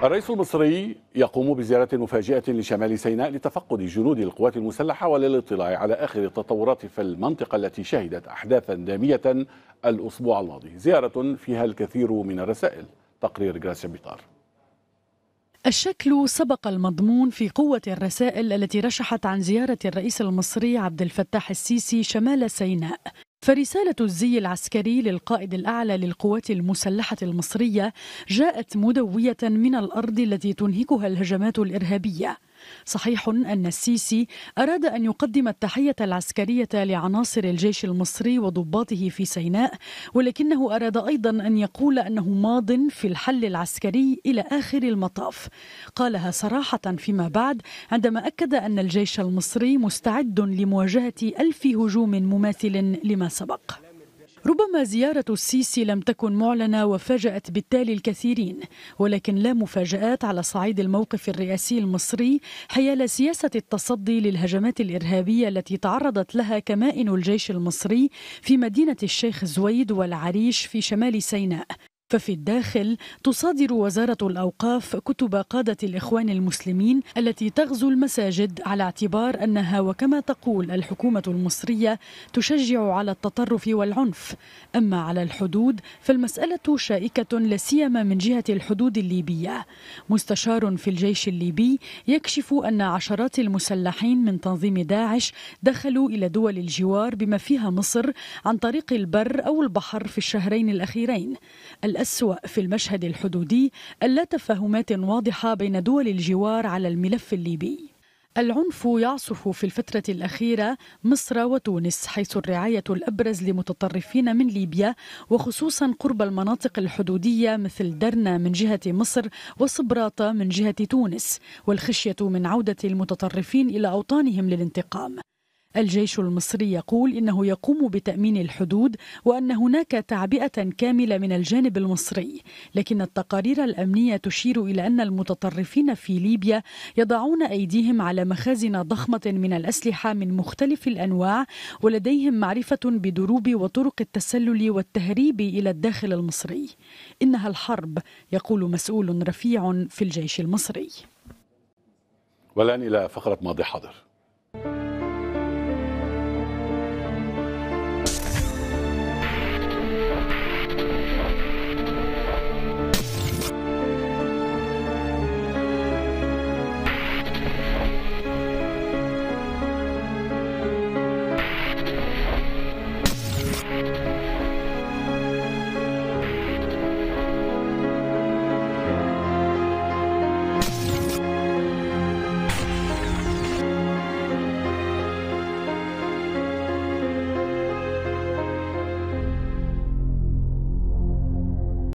الرئيس المصري يقوم بزيارة مفاجئة لشمال سيناء لتفقد جنود القوات المسلحة وللاطلاع على آخر التطورات في المنطقة التي شهدت أحداثا دامية الأسبوع الماضي زيارة فيها الكثير من الرسائل تقرير جراس بيطار الشكل سبق المضمون في قوة الرسائل التي رشحت عن زيارة الرئيس المصري عبد الفتاح السيسي شمال سيناء فرسالة الزي العسكري للقائد الأعلى للقوات المسلحة المصرية جاءت مدوية من الأرض التي تنهكها الهجمات الإرهابية صحيح أن السيسي أراد أن يقدم التحية العسكرية لعناصر الجيش المصري وضباطه في سيناء ولكنه أراد أيضا أن يقول أنه ماض في الحل العسكري إلى آخر المطاف قالها صراحة فيما بعد عندما أكد أن الجيش المصري مستعد لمواجهة ألف هجوم مماثل لما سبق ربما زيارة السيسي لم تكن معلنة وفاجأت بالتالي الكثيرين ولكن لا مفاجآت على صعيد الموقف الرئاسي المصري حيال سياسة التصدي للهجمات الإرهابية التي تعرضت لها كمائن الجيش المصري في مدينة الشيخ زويد والعريش في شمال سيناء ففي الداخل تصادر وزارة الأوقاف كتب قادة الإخوان المسلمين التي تغزو المساجد على اعتبار أنها وكما تقول الحكومة المصرية تشجع على التطرف والعنف أما على الحدود فالمسألة شائكة لسيما من جهة الحدود الليبية مستشار في الجيش الليبي يكشف أن عشرات المسلحين من تنظيم داعش دخلوا إلى دول الجوار بما فيها مصر عن طريق البر أو البحر في الشهرين الأخيرين الأسوأ في المشهد الحدودي تفاهمات واضحة بين دول الجوار على الملف الليبي العنف يعصف في الفترة الأخيرة مصر وتونس حيث الرعاية الأبرز لمتطرفين من ليبيا وخصوصا قرب المناطق الحدودية مثل درنا من جهة مصر وصبراطة من جهة تونس والخشية من عودة المتطرفين إلى أوطانهم للانتقام الجيش المصري يقول انه يقوم بتامين الحدود وان هناك تعبئه كامله من الجانب المصري لكن التقارير الامنيه تشير الى ان المتطرفين في ليبيا يضعون ايديهم على مخازن ضخمه من الاسلحه من مختلف الانواع ولديهم معرفه بدروب وطرق التسلل والتهريب الى الداخل المصري انها الحرب يقول مسؤول رفيع في الجيش المصري والان الى فقره ماضي حاضر